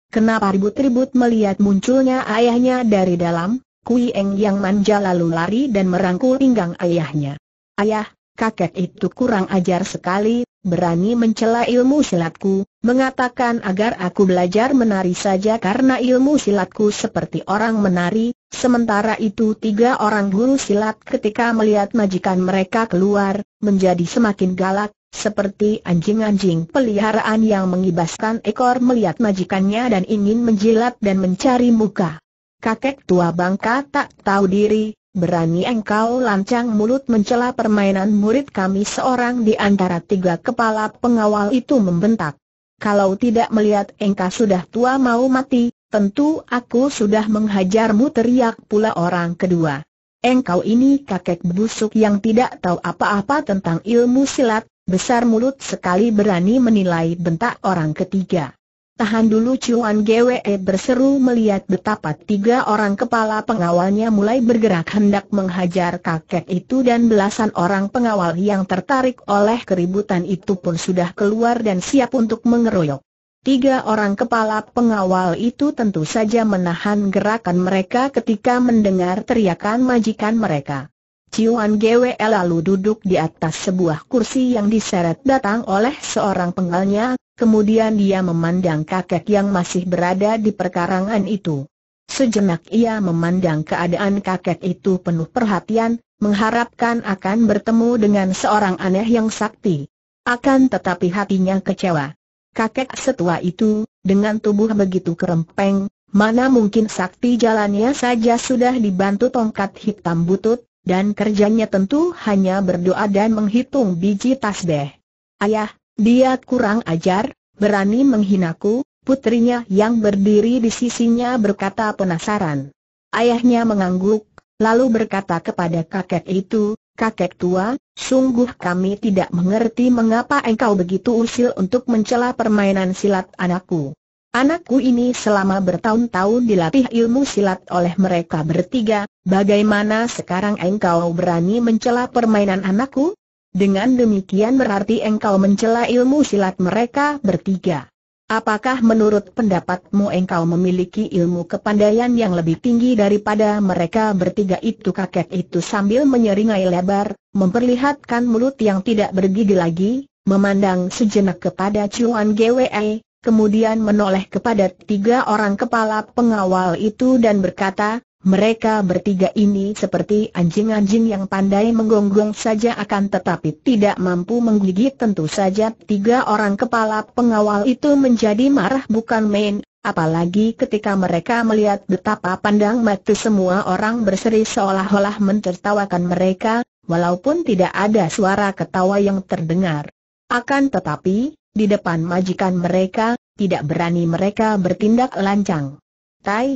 Kenapa ribut-ribut melihat munculnya ayahnya dari dalam? Kui Eng yang manja lalu lari dan merangkul pinggang ayahnya. Ayah, kakek itu kurang ajar sekali, berani mencela ilmu silatku, mengatakan agar aku belajar menari saja karena ilmu silatku seperti orang menari, sementara itu tiga orang guru silat ketika melihat majikan mereka keluar, menjadi semakin galak, seperti anjing-anjing peliharaan yang mengibaskan ekor melihat majikannya dan ingin menjilat dan mencari muka. Kakek tua bangka tak tahu diri, Berani engkau lancang mulut mencela permainan murid kami seorang di antara tiga kepala pengawal itu membentak. Kalau tidak melihat engkau sudah tua mau mati, tentu aku sudah menghajarmu teriak pula orang kedua. Engkau ini kakek busuk yang tidak tahu apa-apa tentang ilmu silat, besar mulut sekali berani menilai bentak orang ketiga. Tahan dulu Cuan Gwe eh, berseru melihat betapa tiga orang kepala pengawalnya mulai bergerak hendak menghajar kakek itu dan belasan orang pengawal yang tertarik oleh keributan itu pun sudah keluar dan siap untuk mengeroyok. Tiga orang kepala pengawal itu tentu saja menahan gerakan mereka ketika mendengar teriakan majikan mereka. Ciuan GWL lalu duduk di atas sebuah kursi yang diseret datang oleh seorang penggalnya, kemudian dia memandang kakek yang masih berada di perkarangan itu. Sejenak ia memandang keadaan kakek itu penuh perhatian, mengharapkan akan bertemu dengan seorang aneh yang sakti. Akan tetapi hatinya kecewa. Kakek setua itu, dengan tubuh begitu kerempeng, mana mungkin sakti jalannya saja sudah dibantu tongkat hitam butut, dan kerjanya tentu hanya berdoa dan menghitung biji tasbih. Ayah, dia kurang ajar, berani menghinaku, putrinya yang berdiri di sisinya berkata penasaran. Ayahnya mengangguk, lalu berkata kepada kakek itu, Kakek tua, sungguh kami tidak mengerti mengapa engkau begitu usil untuk mencela permainan silat anakku. Anakku ini selama bertahun-tahun dilatih ilmu silat oleh mereka bertiga, bagaimana sekarang engkau berani mencela permainan anakku? Dengan demikian berarti engkau mencela ilmu silat mereka bertiga. Apakah menurut pendapatmu engkau memiliki ilmu kepandaian yang lebih tinggi daripada mereka bertiga itu kakek itu sambil menyeringai lebar, memperlihatkan mulut yang tidak bergigi lagi, memandang sejenak kepada Chuan GWE, kemudian menoleh kepada tiga orang kepala pengawal itu dan berkata, mereka bertiga ini seperti anjing-anjing yang pandai menggonggong saja akan tetapi tidak mampu menggigit tentu saja tiga orang kepala pengawal itu menjadi marah bukan main, apalagi ketika mereka melihat betapa pandang mati semua orang berseri seolah-olah mentertawakan mereka, walaupun tidak ada suara ketawa yang terdengar. Akan tetapi, di depan majikan mereka, tidak berani mereka bertindak lancang.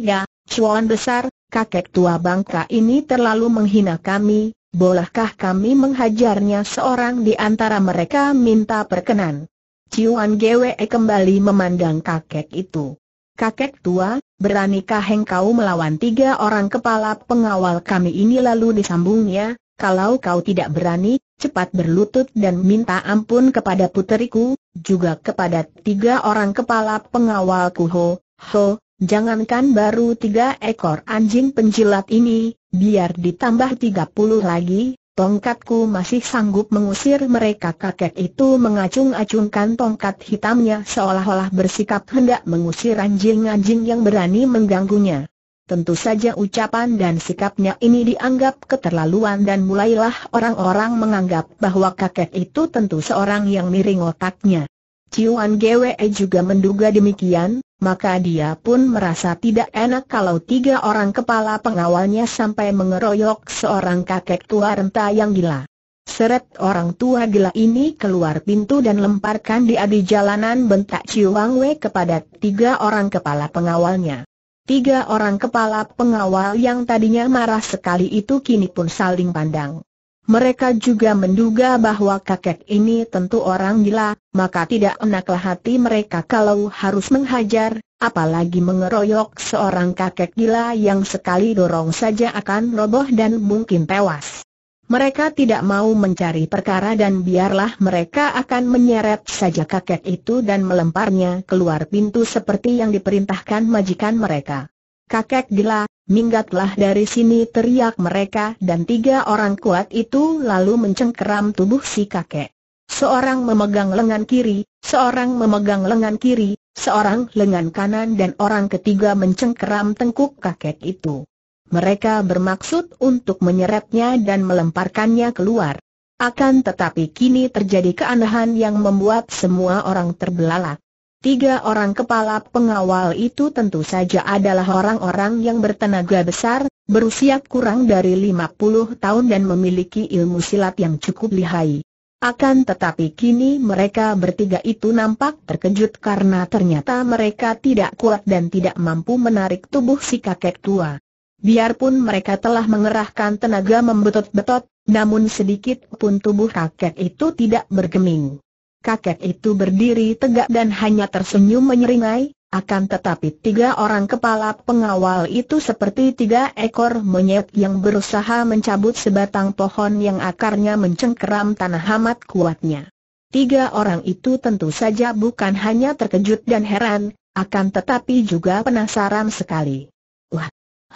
ya, cuan besar, kakek tua bangka ini terlalu menghina kami, bolehkah kami menghajarnya seorang di antara mereka minta perkenan. Ciuan Gwe kembali memandang kakek itu. Kakek tua, beranikah engkau melawan tiga orang kepala pengawal kami ini lalu disambungnya, kalau kau tidak berani, cepat berlutut dan minta ampun kepada puteriku, juga kepada tiga orang kepala pengawalku Ho, Ho, jangankan baru tiga ekor anjing penjilat ini, biar ditambah tiga puluh lagi, tongkatku masih sanggup mengusir mereka kakek itu mengacung-acungkan tongkat hitamnya seolah-olah bersikap hendak mengusir anjing-anjing yang berani mengganggunya. Tentu saja ucapan dan sikapnya ini dianggap keterlaluan dan mulailah orang-orang menganggap bahwa kakek itu tentu seorang yang miring otaknya. Ciuan GWE juga menduga demikian, maka dia pun merasa tidak enak kalau tiga orang kepala pengawalnya sampai mengeroyok seorang kakek tua renta yang gila. Seret orang tua gila ini keluar pintu dan lemparkan dia di jalanan bentak Ciuan Wei kepada tiga orang kepala pengawalnya. Tiga orang kepala pengawal yang tadinya marah sekali itu kini pun saling pandang. Mereka juga menduga bahwa kakek ini tentu orang gila, maka tidak enaklah hati mereka kalau harus menghajar, apalagi mengeroyok seorang kakek gila yang sekali dorong saja akan roboh dan mungkin tewas. Mereka tidak mau mencari perkara dan biarlah mereka akan menyeret saja kakek itu dan melemparnya keluar pintu seperti yang diperintahkan majikan mereka. Kakek gila, minggatlah dari sini teriak mereka dan tiga orang kuat itu lalu mencengkeram tubuh si kakek. Seorang memegang lengan kiri, seorang memegang lengan kiri, seorang lengan kanan dan orang ketiga mencengkeram tengkuk kakek itu. Mereka bermaksud untuk menyeretnya dan melemparkannya keluar. Akan tetapi kini terjadi keanehan yang membuat semua orang terbelalak. Tiga orang kepala pengawal itu tentu saja adalah orang-orang yang bertenaga besar, berusia kurang dari 50 tahun dan memiliki ilmu silat yang cukup lihai. Akan tetapi kini mereka bertiga itu nampak terkejut karena ternyata mereka tidak kuat dan tidak mampu menarik tubuh si kakek tua. Biarpun mereka telah mengerahkan tenaga membetot-betot, namun sedikit pun tubuh kakek itu tidak bergeming. Kakek itu berdiri tegak dan hanya tersenyum menyeringai, akan tetapi tiga orang kepala pengawal itu seperti tiga ekor monyet yang berusaha mencabut sebatang pohon yang akarnya mencengkeram tanah amat kuatnya. Tiga orang itu tentu saja bukan hanya terkejut dan heran, akan tetapi juga penasaran sekali. Wah,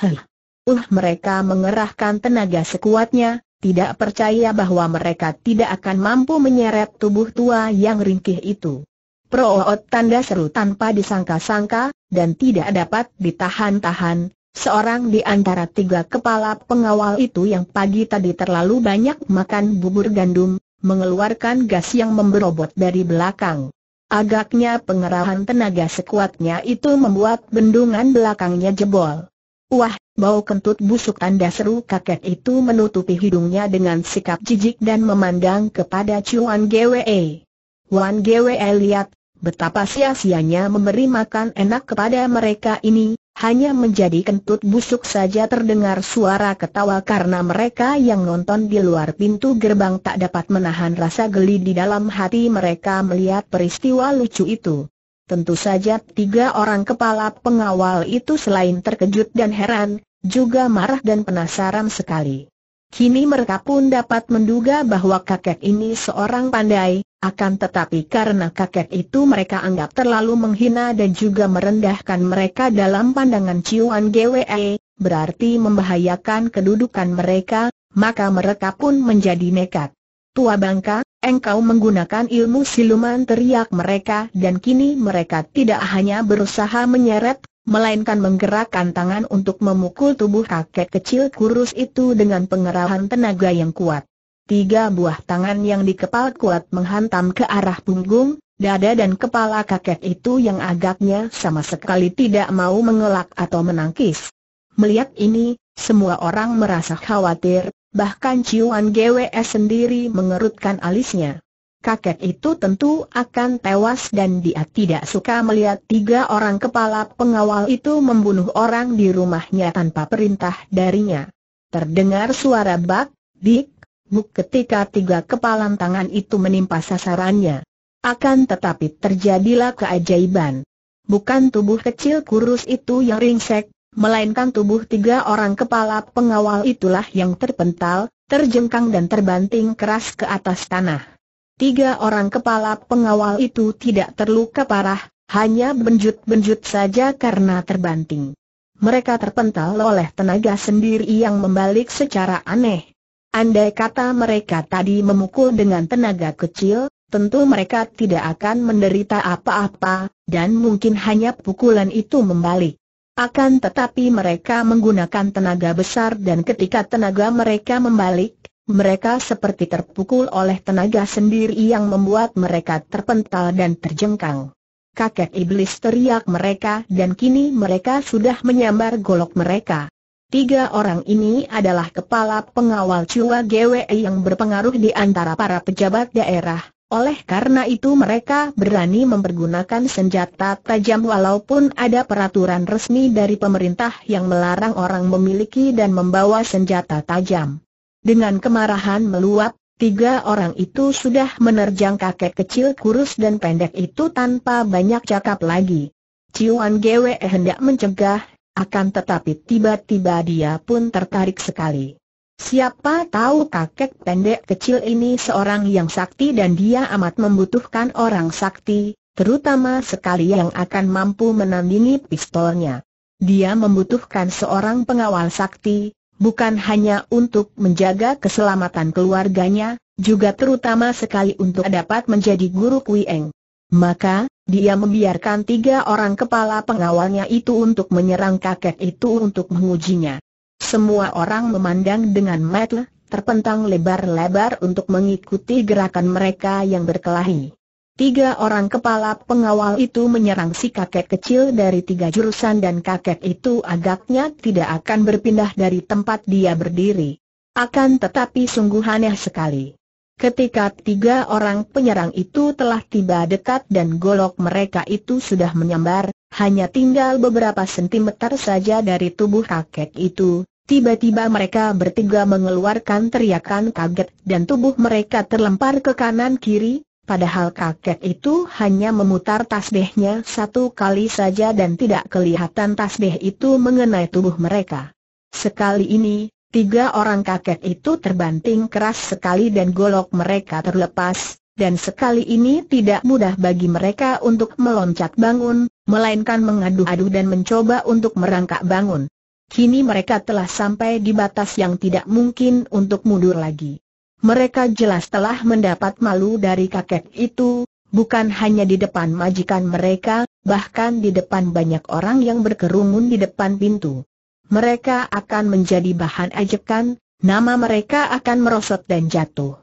heh, Uh mereka mengerahkan tenaga sekuatnya, tidak percaya bahwa mereka tidak akan mampu menyeret tubuh tua yang ringkih itu. Proot tanda seru tanpa disangka-sangka, dan tidak dapat ditahan-tahan, seorang di antara tiga kepala pengawal itu yang pagi tadi terlalu banyak makan bubur gandum, mengeluarkan gas yang memberobot dari belakang. Agaknya pengerahan tenaga sekuatnya itu membuat bendungan belakangnya jebol. Wah, Bau kentut busuk anda seru kakek itu menutupi hidungnya dengan sikap jijik dan memandang kepada Chuan Gwe. Wan Gwe lihat, betapa sia-sianya memberi makan enak kepada mereka ini, hanya menjadi kentut busuk saja terdengar suara ketawa karena mereka yang nonton di luar pintu gerbang tak dapat menahan rasa geli di dalam hati mereka melihat peristiwa lucu itu. Tentu saja tiga orang kepala pengawal itu selain terkejut dan heran, juga marah dan penasaran sekali. Kini mereka pun dapat menduga bahwa kakek ini seorang pandai, akan tetapi karena kakek itu mereka anggap terlalu menghina dan juga merendahkan mereka dalam pandangan Ciuan GWE, berarti membahayakan kedudukan mereka, maka mereka pun menjadi nekat. Tua bangka, engkau menggunakan ilmu siluman teriak mereka dan kini mereka tidak hanya berusaha menyeret melainkan menggerakkan tangan untuk memukul tubuh kakek kecil kurus itu dengan pengerahan tenaga yang kuat. Tiga buah tangan yang dikepal kuat menghantam ke arah punggung, dada dan kepala kakek itu yang agaknya sama sekali tidak mau mengelak atau menangkis. Melihat ini, semua orang merasa khawatir, bahkan Ciuan GWS sendiri mengerutkan alisnya kakek itu tentu akan tewas dan dia tidak suka melihat tiga orang kepala pengawal itu membunuh orang di rumahnya tanpa perintah darinya. Terdengar suara bak, dik, buk ketika tiga kepalan tangan itu menimpa sasarannya. Akan tetapi terjadilah keajaiban. Bukan tubuh kecil kurus itu yang ringsek, melainkan tubuh tiga orang kepala pengawal itulah yang terpental, terjengkang dan terbanting keras ke atas tanah. Tiga orang kepala pengawal itu tidak terluka parah, hanya benjut-benjut saja karena terbanting. Mereka terpental oleh tenaga sendiri yang membalik secara aneh. Andai kata mereka tadi memukul dengan tenaga kecil, tentu mereka tidak akan menderita apa-apa, dan mungkin hanya pukulan itu membalik. Akan tetapi mereka menggunakan tenaga besar dan ketika tenaga mereka membalik, mereka seperti terpukul oleh tenaga sendiri yang membuat mereka terpental dan terjengkang. Kakek iblis teriak mereka dan kini mereka sudah menyambar golok mereka. Tiga orang ini adalah kepala pengawal Chua GWE yang berpengaruh di antara para pejabat daerah. Oleh karena itu mereka berani mempergunakan senjata tajam walaupun ada peraturan resmi dari pemerintah yang melarang orang memiliki dan membawa senjata tajam. Dengan kemarahan meluap, tiga orang itu sudah menerjang kakek kecil kurus dan pendek itu tanpa banyak cakap lagi. Ciuan Gwe hendak mencegah, akan tetapi tiba-tiba dia pun tertarik sekali. Siapa tahu kakek pendek kecil ini seorang yang sakti dan dia amat membutuhkan orang sakti, terutama sekali yang akan mampu menandingi pistolnya. Dia membutuhkan seorang pengawal sakti, bukan hanya untuk menjaga keselamatan keluarganya, juga terutama sekali untuk dapat menjadi guru Kui Maka, dia membiarkan tiga orang kepala pengawalnya itu untuk menyerang kakek itu untuk mengujinya. Semua orang memandang dengan mata terpentang lebar-lebar untuk mengikuti gerakan mereka yang berkelahi. Tiga orang kepala pengawal itu menyerang si kakek kecil dari tiga jurusan dan kakek itu agaknya tidak akan berpindah dari tempat dia berdiri. Akan tetapi sungguh aneh sekali. Ketika tiga orang penyerang itu telah tiba dekat dan golok mereka itu sudah menyambar, hanya tinggal beberapa sentimeter saja dari tubuh kakek itu, tiba-tiba mereka bertiga mengeluarkan teriakan kaget dan tubuh mereka terlempar ke kanan kiri, Padahal kakek itu hanya memutar tasbihnya satu kali saja dan tidak kelihatan tasbih itu mengenai tubuh mereka. Sekali ini, tiga orang kakek itu terbanting keras sekali dan golok mereka terlepas, dan sekali ini tidak mudah bagi mereka untuk meloncat bangun, melainkan mengadu-adu dan mencoba untuk merangkak bangun. Kini mereka telah sampai di batas yang tidak mungkin untuk mundur lagi mereka jelas telah mendapat malu dari kakek itu, bukan hanya di depan majikan mereka, bahkan di depan banyak orang yang berkerumun di depan pintu. Mereka akan menjadi bahan ejekan, nama mereka akan merosot dan jatuh.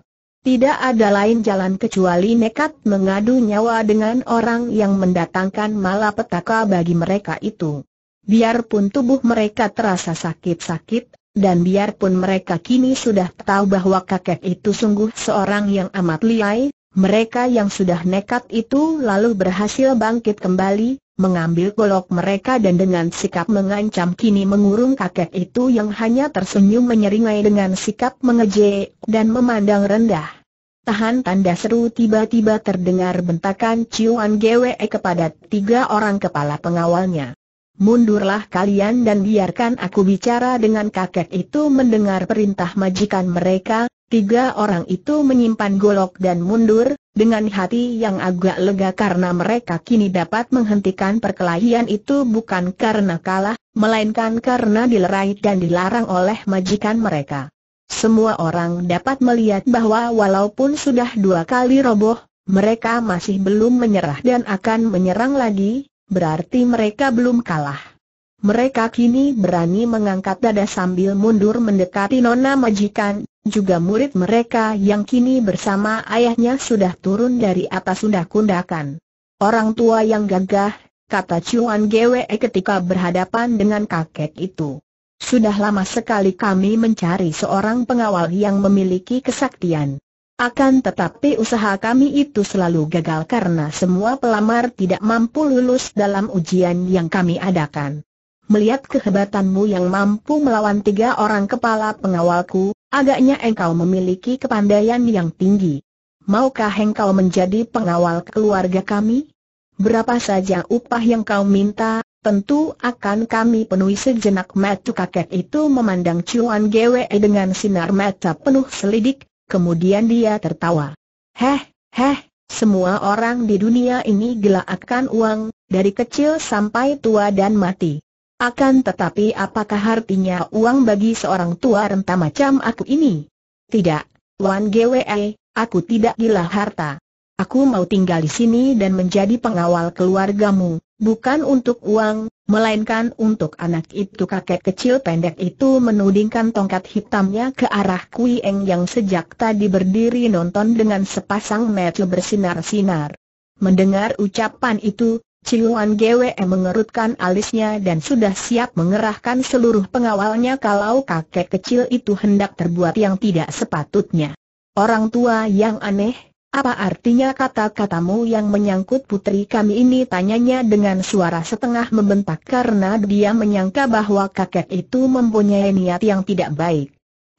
Tidak ada lain jalan kecuali nekat mengadu nyawa dengan orang yang mendatangkan malapetaka bagi mereka itu. Biarpun tubuh mereka terasa sakit-sakit, dan biarpun mereka kini sudah tahu bahwa kakek itu sungguh seorang yang amat liai, mereka yang sudah nekat itu lalu berhasil bangkit kembali, mengambil golok mereka dan dengan sikap mengancam kini mengurung kakek itu yang hanya tersenyum menyeringai dengan sikap mengejek dan memandang rendah. Tahan tanda seru tiba-tiba terdengar bentakan Ciuan Gwe kepada tiga orang kepala pengawalnya. Mundurlah kalian dan biarkan aku bicara dengan kakek itu mendengar perintah majikan mereka, tiga orang itu menyimpan golok dan mundur, dengan hati yang agak lega karena mereka kini dapat menghentikan perkelahian itu bukan karena kalah, melainkan karena dilerai dan dilarang oleh majikan mereka. Semua orang dapat melihat bahwa walaupun sudah dua kali roboh, mereka masih belum menyerah dan akan menyerang lagi, Berarti mereka belum kalah. Mereka kini berani mengangkat dada sambil mundur mendekati nona majikan, juga murid mereka yang kini bersama ayahnya sudah turun dari atas undak-undakan. Orang tua yang gagah, kata Chuan Gwe ketika berhadapan dengan kakek itu. Sudah lama sekali kami mencari seorang pengawal yang memiliki kesaktian. Akan tetapi usaha kami itu selalu gagal karena semua pelamar tidak mampu lulus dalam ujian yang kami adakan. Melihat kehebatanmu yang mampu melawan tiga orang kepala pengawalku, agaknya engkau memiliki kepandaian yang tinggi. Maukah engkau menjadi pengawal keluarga kami? Berapa saja upah yang kau minta, tentu akan kami penuhi sejenak mata kakek itu memandang Cuan Gwe dengan sinar mata penuh selidik, Kemudian dia tertawa. Heh, heh, semua orang di dunia ini gila akan uang, dari kecil sampai tua dan mati. Akan tetapi apakah artinya uang bagi seorang tua renta macam aku ini? Tidak, Wan GWE, aku tidak gila harta. Aku mau tinggal di sini dan menjadi pengawal keluargamu, bukan untuk uang, Melainkan untuk anak itu kakek kecil pendek itu menudingkan tongkat hitamnya ke arah Kui Eng yang sejak tadi berdiri nonton dengan sepasang mata bersinar-sinar. Mendengar ucapan itu, Ciluan GWE mengerutkan alisnya dan sudah siap mengerahkan seluruh pengawalnya kalau kakek kecil itu hendak terbuat yang tidak sepatutnya. Orang tua yang aneh, apa artinya kata-katamu yang menyangkut putri kami ini? Tanyanya dengan suara setengah membentak karena dia menyangka bahwa kakek itu mempunyai niat yang tidak baik.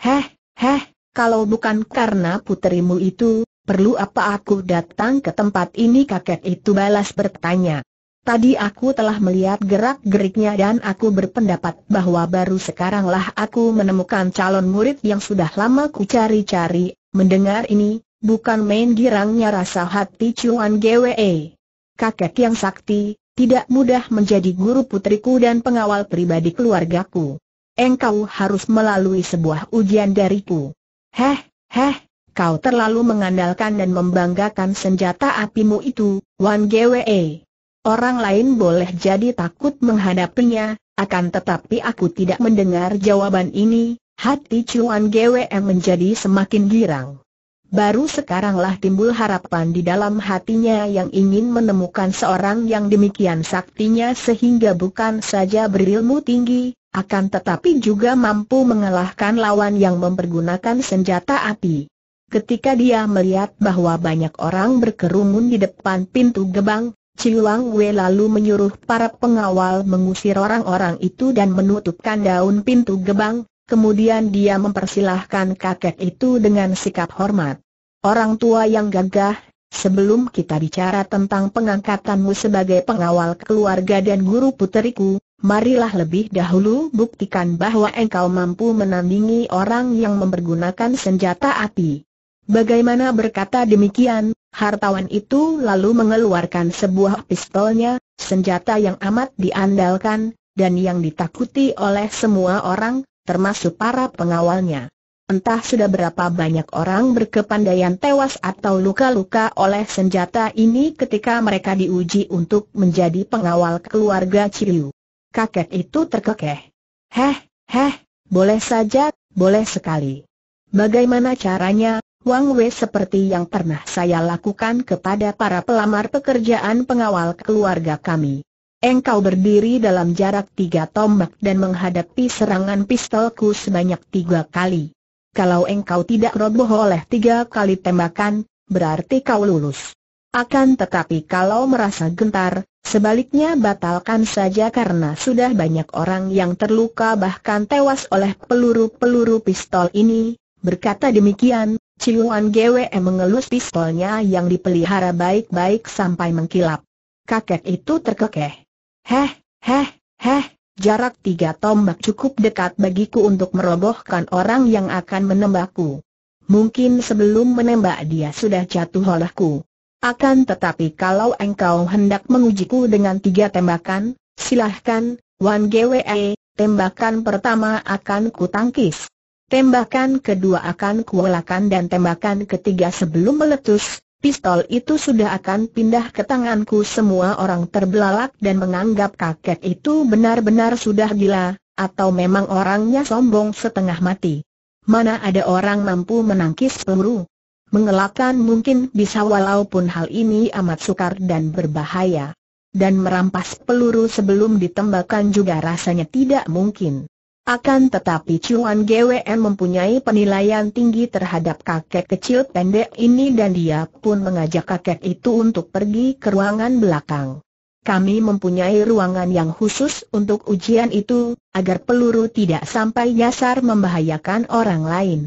Heh, heh, kalau bukan karena putrimu itu, perlu apa aku datang ke tempat ini? Kakek itu balas bertanya. Tadi aku telah melihat gerak-geriknya dan aku berpendapat bahwa baru sekaranglah aku menemukan calon murid yang sudah lama ku cari-cari. Mendengar ini, bukan main girangnya rasa hati Cuan GWE. Kakek yang sakti, tidak mudah menjadi guru putriku dan pengawal pribadi keluargaku. Engkau harus melalui sebuah ujian dariku. Heh, heh, kau terlalu mengandalkan dan membanggakan senjata apimu itu, Wan GWE. Orang lain boleh jadi takut menghadapinya, akan tetapi aku tidak mendengar jawaban ini, hati Chuan GWE menjadi semakin girang. Baru sekaranglah timbul harapan di dalam hatinya yang ingin menemukan seorang yang demikian saktinya sehingga bukan saja berilmu tinggi, akan tetapi juga mampu mengalahkan lawan yang mempergunakan senjata api. Ketika dia melihat bahwa banyak orang berkerumun di depan pintu gebang, Cilang Wei lalu menyuruh para pengawal mengusir orang-orang itu dan menutupkan daun pintu gebang, kemudian dia mempersilahkan kakek itu dengan sikap hormat. Orang tua yang gagah, sebelum kita bicara tentang pengangkatanmu sebagai pengawal keluarga dan guru puteriku, marilah lebih dahulu buktikan bahwa engkau mampu menandingi orang yang mempergunakan senjata api. Bagaimana berkata demikian, hartawan itu lalu mengeluarkan sebuah pistolnya, senjata yang amat diandalkan, dan yang ditakuti oleh semua orang, termasuk para pengawalnya. Entah sudah berapa banyak orang berkepandaian tewas atau luka-luka oleh senjata ini ketika mereka diuji untuk menjadi pengawal keluarga Ciriu. Kakek itu terkekeh. Heh, heh, boleh saja, boleh sekali. Bagaimana caranya, Wang Wei seperti yang pernah saya lakukan kepada para pelamar pekerjaan pengawal keluarga kami. Engkau berdiri dalam jarak tiga tombak dan menghadapi serangan pistolku sebanyak tiga kali. Kalau engkau tidak roboh oleh tiga kali tembakan, berarti kau lulus. Akan tetapi kalau merasa gentar, sebaliknya batalkan saja karena sudah banyak orang yang terluka bahkan tewas oleh peluru-peluru pistol ini. Berkata demikian, Ciuan gwe mengelus pistolnya yang dipelihara baik-baik sampai mengkilap. Kakek itu terkekeh. Heh, heh, heh, jarak tiga tombak cukup dekat bagiku untuk merobohkan orang yang akan menembakku. Mungkin sebelum menembak dia sudah jatuh olehku. Akan tetapi kalau engkau hendak mengujiku dengan tiga tembakan, silahkan, Wan GWE, tembakan pertama akan kutangkis. Tembakan kedua akan kuolakan dan tembakan ketiga sebelum meletus, Pistol itu sudah akan pindah ke tanganku semua orang terbelalak dan menganggap kakek itu benar-benar sudah gila, atau memang orangnya sombong setengah mati. Mana ada orang mampu menangkis peluru? Mengelakkan mungkin bisa walaupun hal ini amat sukar dan berbahaya. Dan merampas peluru sebelum ditembakkan juga rasanya tidak mungkin. Akan tetapi Cuan GWM mempunyai penilaian tinggi terhadap kakek kecil pendek ini dan dia pun mengajak kakek itu untuk pergi ke ruangan belakang. Kami mempunyai ruangan yang khusus untuk ujian itu, agar peluru tidak sampai nyasar membahayakan orang lain.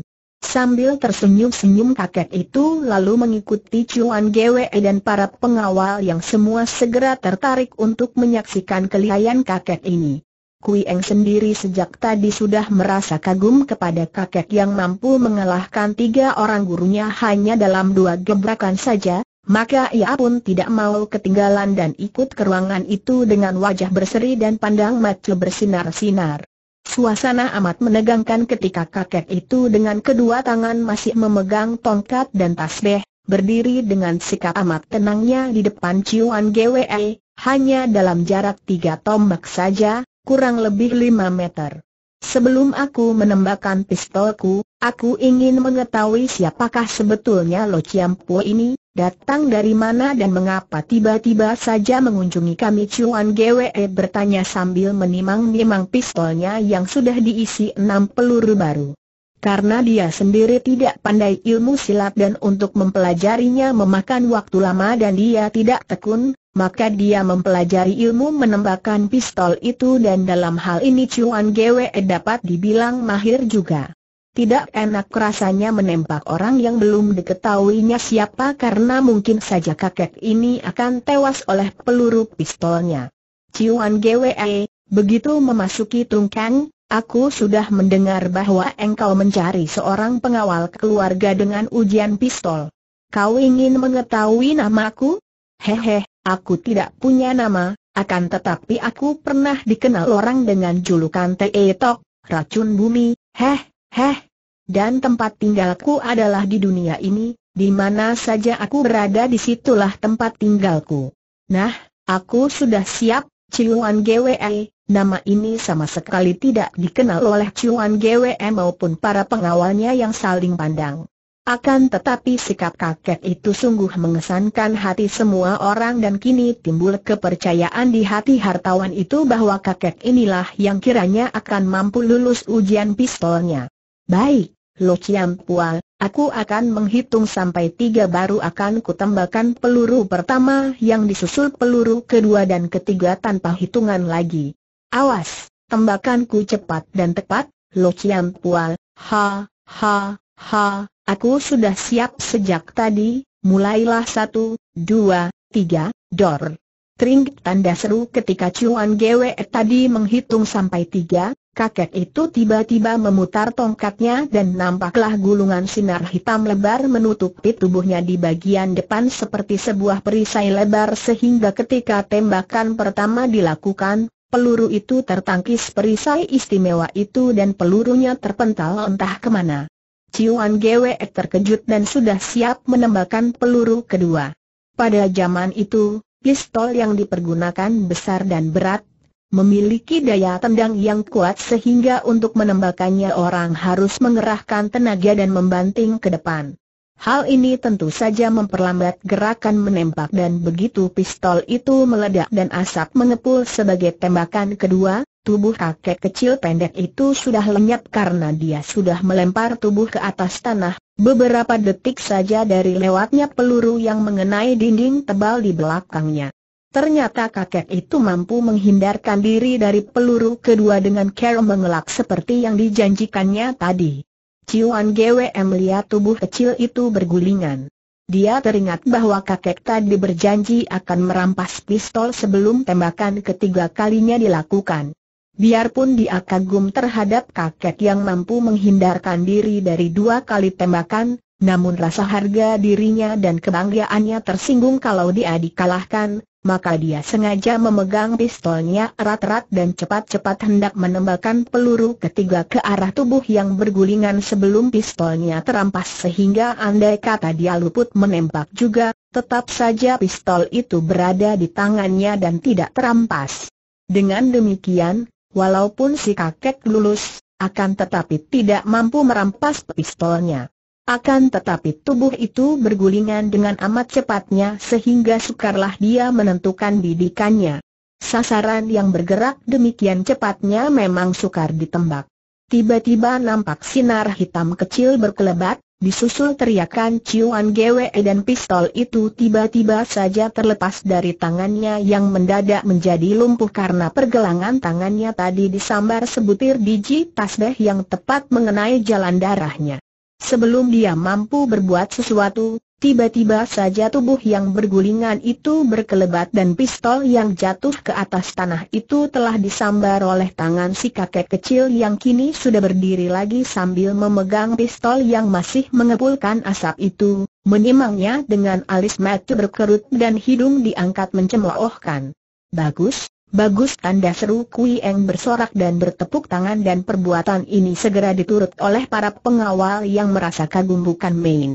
Sambil tersenyum-senyum kakek itu lalu mengikuti Cuan GWE dan para pengawal yang semua segera tertarik untuk menyaksikan kelihayan kakek ini. Kui Eng sendiri sejak tadi sudah merasa kagum kepada kakek yang mampu mengalahkan tiga orang gurunya hanya dalam dua gebrakan saja, maka ia pun tidak mau ketinggalan dan ikut ke ruangan itu dengan wajah berseri dan pandang mata bersinar-sinar. Suasana amat menegangkan ketika kakek itu dengan kedua tangan masih memegang tongkat dan tasbih, berdiri dengan sikap amat tenangnya di depan Ciuan GWE, hanya dalam jarak tiga tombak saja, kurang lebih 5 meter. Sebelum aku menembakkan pistolku, aku ingin mengetahui siapakah sebetulnya Lo Chiampo ini, datang dari mana dan mengapa tiba-tiba saja mengunjungi kami Chuan Gwe bertanya sambil menimang-nimang pistolnya yang sudah diisi enam peluru baru. Karena dia sendiri tidak pandai ilmu silat dan untuk mempelajarinya memakan waktu lama dan dia tidak tekun, maka dia mempelajari ilmu menembakkan pistol itu dan dalam hal ini Chuan Gwe dapat dibilang mahir juga. Tidak enak rasanya menembak orang yang belum diketahuinya siapa karena mungkin saja kakek ini akan tewas oleh peluru pistolnya. Chuan GWE, eh, begitu memasuki Tungkang, aku sudah mendengar bahwa engkau mencari seorang pengawal keluarga dengan ujian pistol. Kau ingin mengetahui namaku? Hehe, aku tidak punya nama, akan tetapi aku pernah dikenal orang dengan julukan Teetok, racun bumi, heh, heh. Dan tempat tinggalku adalah di dunia ini, di mana saja aku berada disitulah tempat tinggalku. Nah, aku sudah siap, Ciuan GWE, nama ini sama sekali tidak dikenal oleh Ciuan GWE maupun para pengawalnya yang saling pandang. Akan tetapi sikap kakek itu sungguh mengesankan hati semua orang dan kini timbul kepercayaan di hati hartawan itu bahwa kakek inilah yang kiranya akan mampu lulus ujian pistolnya. Baik, Lo Chiam Pua, aku akan menghitung sampai tiga baru akan kutembakan peluru pertama yang disusul peluru kedua dan ketiga tanpa hitungan lagi. Awas, tembakanku cepat dan tepat, Lo Chiam Pua, ha, ha, Ha, aku sudah siap sejak tadi, mulailah satu, dua, tiga, dor. Tring tanda seru ketika Cuan Gwe tadi menghitung sampai tiga, kakek itu tiba-tiba memutar tongkatnya dan nampaklah gulungan sinar hitam lebar menutupi tubuhnya di bagian depan seperti sebuah perisai lebar sehingga ketika tembakan pertama dilakukan, peluru itu tertangkis perisai istimewa itu dan pelurunya terpental entah kemana. Ciuan Gwe terkejut dan sudah siap menembakkan peluru kedua. Pada zaman itu, pistol yang dipergunakan besar dan berat, memiliki daya tendang yang kuat sehingga untuk menembakkannya orang harus mengerahkan tenaga dan membanting ke depan. Hal ini tentu saja memperlambat gerakan menembak dan begitu pistol itu meledak dan asap mengepul sebagai tembakan kedua, tubuh kakek kecil pendek itu sudah lenyap karena dia sudah melempar tubuh ke atas tanah, beberapa detik saja dari lewatnya peluru yang mengenai dinding tebal di belakangnya. Ternyata kakek itu mampu menghindarkan diri dari peluru kedua dengan care mengelak seperti yang dijanjikannya tadi. Ciuan GWM melihat tubuh kecil itu bergulingan. Dia teringat bahwa kakek tadi berjanji akan merampas pistol sebelum tembakan ketiga kalinya dilakukan. Biarpun dia kagum terhadap kakek yang mampu menghindarkan diri dari dua kali tembakan, namun rasa harga dirinya dan kebanggaannya tersinggung kalau dia dikalahkan, maka dia sengaja memegang pistolnya erat-erat dan cepat-cepat hendak menembakkan peluru ketiga ke arah tubuh yang bergulingan sebelum pistolnya terampas sehingga andai kata dia luput menembak juga, tetap saja pistol itu berada di tangannya dan tidak terampas. Dengan demikian, walaupun si kakek lulus, akan tetapi tidak mampu merampas pistolnya. Akan tetapi tubuh itu bergulingan dengan amat cepatnya sehingga sukarlah dia menentukan didikannya. Sasaran yang bergerak demikian cepatnya memang sukar ditembak. Tiba-tiba nampak sinar hitam kecil berkelebat, disusul teriakan ciuan GWE dan pistol itu tiba-tiba saja terlepas dari tangannya yang mendadak menjadi lumpuh karena pergelangan tangannya tadi disambar sebutir biji tasbeh yang tepat mengenai jalan darahnya. Sebelum dia mampu berbuat sesuatu, tiba-tiba saja tubuh yang bergulingan itu berkelebat dan pistol yang jatuh ke atas tanah itu telah disambar oleh tangan si kakek kecil yang kini sudah berdiri lagi sambil memegang pistol yang masih mengepulkan asap itu, menimangnya dengan alis mata berkerut dan hidung diangkat mencemoohkan. Bagus, Bagus tanda seru Kui Eng bersorak dan bertepuk tangan dan perbuatan ini segera diturut oleh para pengawal yang merasa kagum bukan main.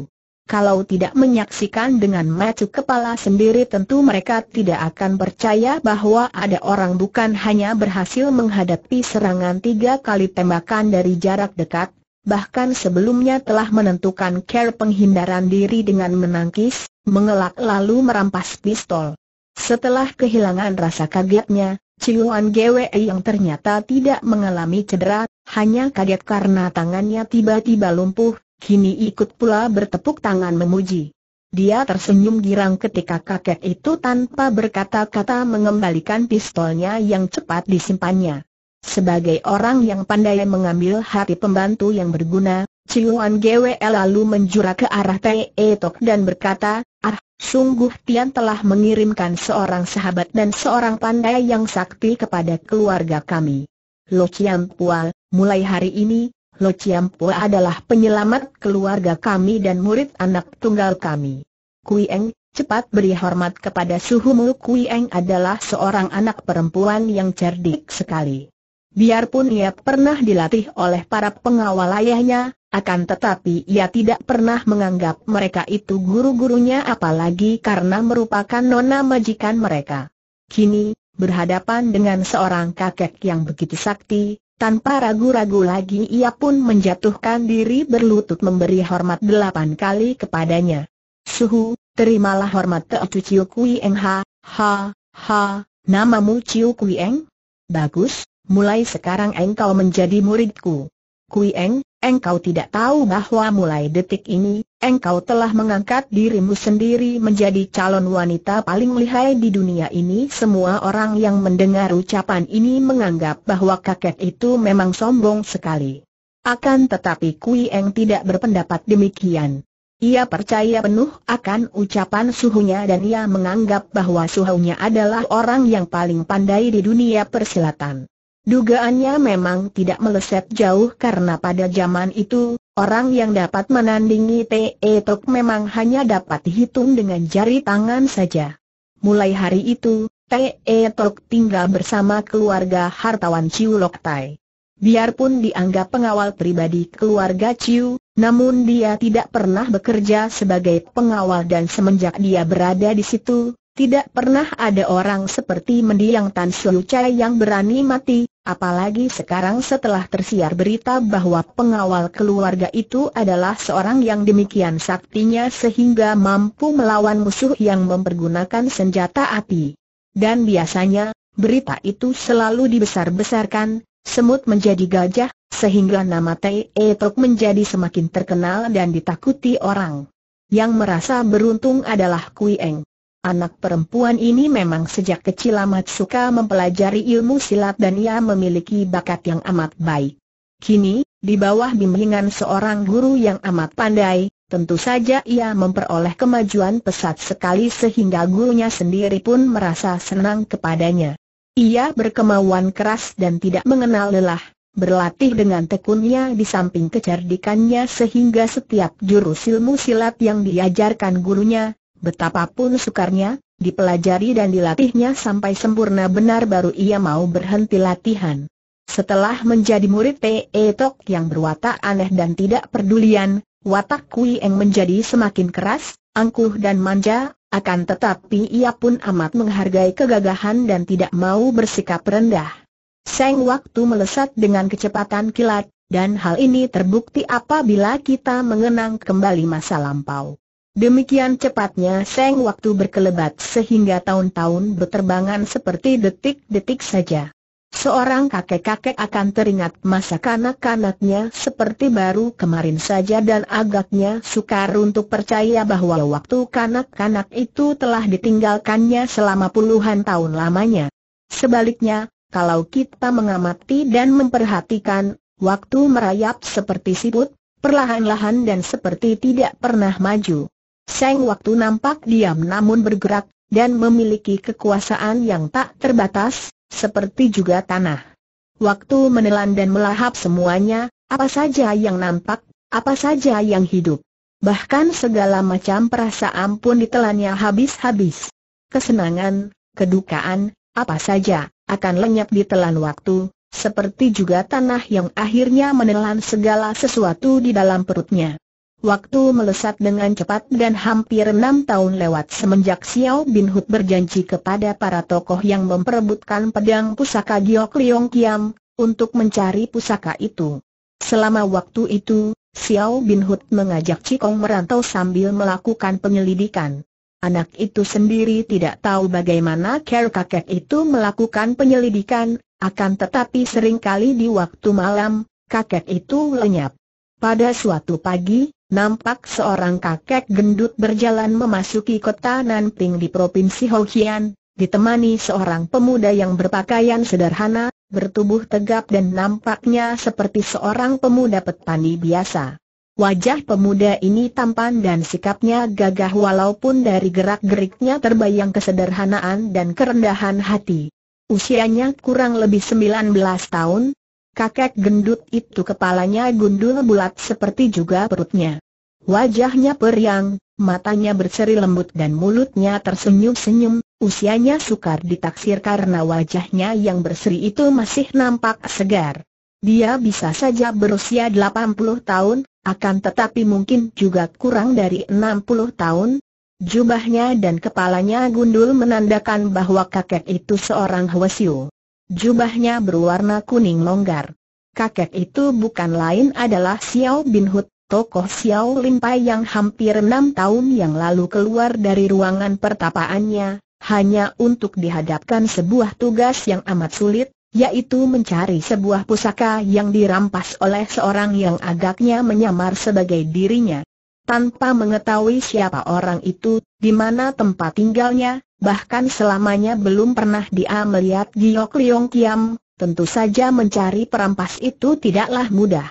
Kalau tidak menyaksikan dengan macu kepala sendiri tentu mereka tidak akan percaya bahwa ada orang bukan hanya berhasil menghadapi serangan tiga kali tembakan dari jarak dekat, bahkan sebelumnya telah menentukan care penghindaran diri dengan menangkis, mengelak lalu merampas pistol. Setelah kehilangan rasa kagetnya, Ciuan Gwe yang ternyata tidak mengalami cedera, hanya kaget karena tangannya tiba-tiba lumpuh, kini ikut pula bertepuk tangan memuji. Dia tersenyum girang ketika kakek itu tanpa berkata-kata mengembalikan pistolnya yang cepat disimpannya. Sebagai orang yang pandai mengambil hati pembantu yang berguna, Ciuan GWL lalu menjura ke arah Tei Tok dan berkata, Ah, sungguh Tian telah mengirimkan seorang sahabat dan seorang pandai yang sakti kepada keluarga kami. Lo Chiam Pua, mulai hari ini, Lo Chiam Pua adalah penyelamat keluarga kami dan murid anak tunggal kami. Kui Eng, cepat beri hormat kepada suhumu Kui Eng adalah seorang anak perempuan yang cerdik sekali. Biarpun ia pernah dilatih oleh para pengawal ayahnya, akan tetapi ia tidak pernah menganggap mereka itu guru-gurunya apalagi karena merupakan nona majikan mereka. Kini, berhadapan dengan seorang kakek yang begitu sakti, tanpa ragu-ragu lagi ia pun menjatuhkan diri berlutut memberi hormat delapan kali kepadanya. Suhu, terimalah hormat Teotu Ciu Kui Eng Ha, ha, ha, namamu Ciu Kui Eng? Bagus, mulai sekarang engkau menjadi muridku. Kui Eng, engkau tidak tahu bahwa mulai detik ini, engkau telah mengangkat dirimu sendiri menjadi calon wanita paling lihai di dunia ini. Semua orang yang mendengar ucapan ini menganggap bahwa kakek itu memang sombong sekali. Akan tetapi Kui Eng tidak berpendapat demikian. Ia percaya penuh akan ucapan suhunya dan ia menganggap bahwa suhunya adalah orang yang paling pandai di dunia persilatan. Dugaannya memang tidak meleset jauh karena pada zaman itu, orang yang dapat menandingi T.E. Tok memang hanya dapat dihitung dengan jari tangan saja. Mulai hari itu, T.E. Tok tinggal bersama keluarga hartawan Chiu Lok Tai. Biarpun dianggap pengawal pribadi keluarga Chiu, namun dia tidak pernah bekerja sebagai pengawal dan semenjak dia berada di situ, tidak pernah ada orang seperti mendiang Tan Siu Chai yang berani mati, Apalagi sekarang setelah tersiar berita bahwa pengawal keluarga itu adalah seorang yang demikian saktinya sehingga mampu melawan musuh yang mempergunakan senjata api. Dan biasanya, berita itu selalu dibesar-besarkan, semut menjadi gajah, sehingga nama T.E. Tok menjadi semakin terkenal dan ditakuti orang. Yang merasa beruntung adalah Kui Eng. Anak perempuan ini memang sejak kecil amat suka mempelajari ilmu silat dan ia memiliki bakat yang amat baik. Kini, di bawah bimbingan seorang guru yang amat pandai, tentu saja ia memperoleh kemajuan pesat sekali sehingga gurunya sendiri pun merasa senang kepadanya. Ia berkemauan keras dan tidak mengenal lelah, berlatih dengan tekunnya di samping kecerdikannya sehingga setiap jurus ilmu silat yang diajarkan gurunya, betapapun sukarnya, dipelajari dan dilatihnya sampai sempurna benar baru ia mau berhenti latihan. Setelah menjadi murid P.E. Tok yang berwatak aneh dan tidak pedulian, watak Kui Eng menjadi semakin keras, angkuh dan manja, akan tetapi ia pun amat menghargai kegagahan dan tidak mau bersikap rendah. Seng waktu melesat dengan kecepatan kilat, dan hal ini terbukti apabila kita mengenang kembali masa lampau. Demikian cepatnya seng waktu berkelebat sehingga tahun-tahun berterbangan seperti detik-detik saja. Seorang kakek-kakek akan teringat masa kanak-kanaknya seperti baru kemarin saja dan agaknya sukar untuk percaya bahwa waktu kanak-kanak itu telah ditinggalkannya selama puluhan tahun lamanya. Sebaliknya, kalau kita mengamati dan memperhatikan, waktu merayap seperti siput, perlahan-lahan dan seperti tidak pernah maju. Seng Waktu nampak diam namun bergerak, dan memiliki kekuasaan yang tak terbatas, seperti juga tanah. Waktu menelan dan melahap semuanya, apa saja yang nampak, apa saja yang hidup. Bahkan segala macam perasaan pun ditelannya habis-habis. Kesenangan, kedukaan, apa saja, akan lenyap ditelan waktu, seperti juga tanah yang akhirnya menelan segala sesuatu di dalam perutnya. Waktu melesat dengan cepat dan hampir enam tahun lewat semenjak Xiao Bin Hu berjanji kepada para tokoh yang memperebutkan pedang pusaka Giok Liong Kiam, untuk mencari pusaka itu. Selama waktu itu, Xiao Bin Hu mengajak Cikong merantau sambil melakukan penyelidikan. Anak itu sendiri tidak tahu bagaimana care kakek itu melakukan penyelidikan, akan tetapi seringkali di waktu malam, kakek itu lenyap. Pada suatu pagi, nampak seorang kakek gendut berjalan memasuki kota Nanping di Provinsi Hokkien, ditemani seorang pemuda yang berpakaian sederhana, bertubuh tegap dan nampaknya seperti seorang pemuda petani biasa. Wajah pemuda ini tampan dan sikapnya gagah walaupun dari gerak-geriknya terbayang kesederhanaan dan kerendahan hati. Usianya kurang lebih 19 tahun, Kakek gendut itu kepalanya gundul bulat seperti juga perutnya. Wajahnya periang, matanya berseri lembut dan mulutnya tersenyum-senyum, usianya sukar ditaksir karena wajahnya yang berseri itu masih nampak segar. Dia bisa saja berusia 80 tahun, akan tetapi mungkin juga kurang dari 60 tahun, Jubahnya dan kepalanya gundul menandakan bahwa kakek itu seorang Hwasyu. Jubahnya berwarna kuning longgar. Kakek itu bukan lain adalah Xiao Bin Hut, tokoh Xiao Limpai yang hampir enam tahun yang lalu keluar dari ruangan pertapaannya, hanya untuk dihadapkan sebuah tugas yang amat sulit, yaitu mencari sebuah pusaka yang dirampas oleh seorang yang agaknya menyamar sebagai dirinya tanpa mengetahui siapa orang itu, di mana tempat tinggalnya, bahkan selamanya belum pernah dia melihat Giok Liong Kiam, tentu saja mencari perampas itu tidaklah mudah.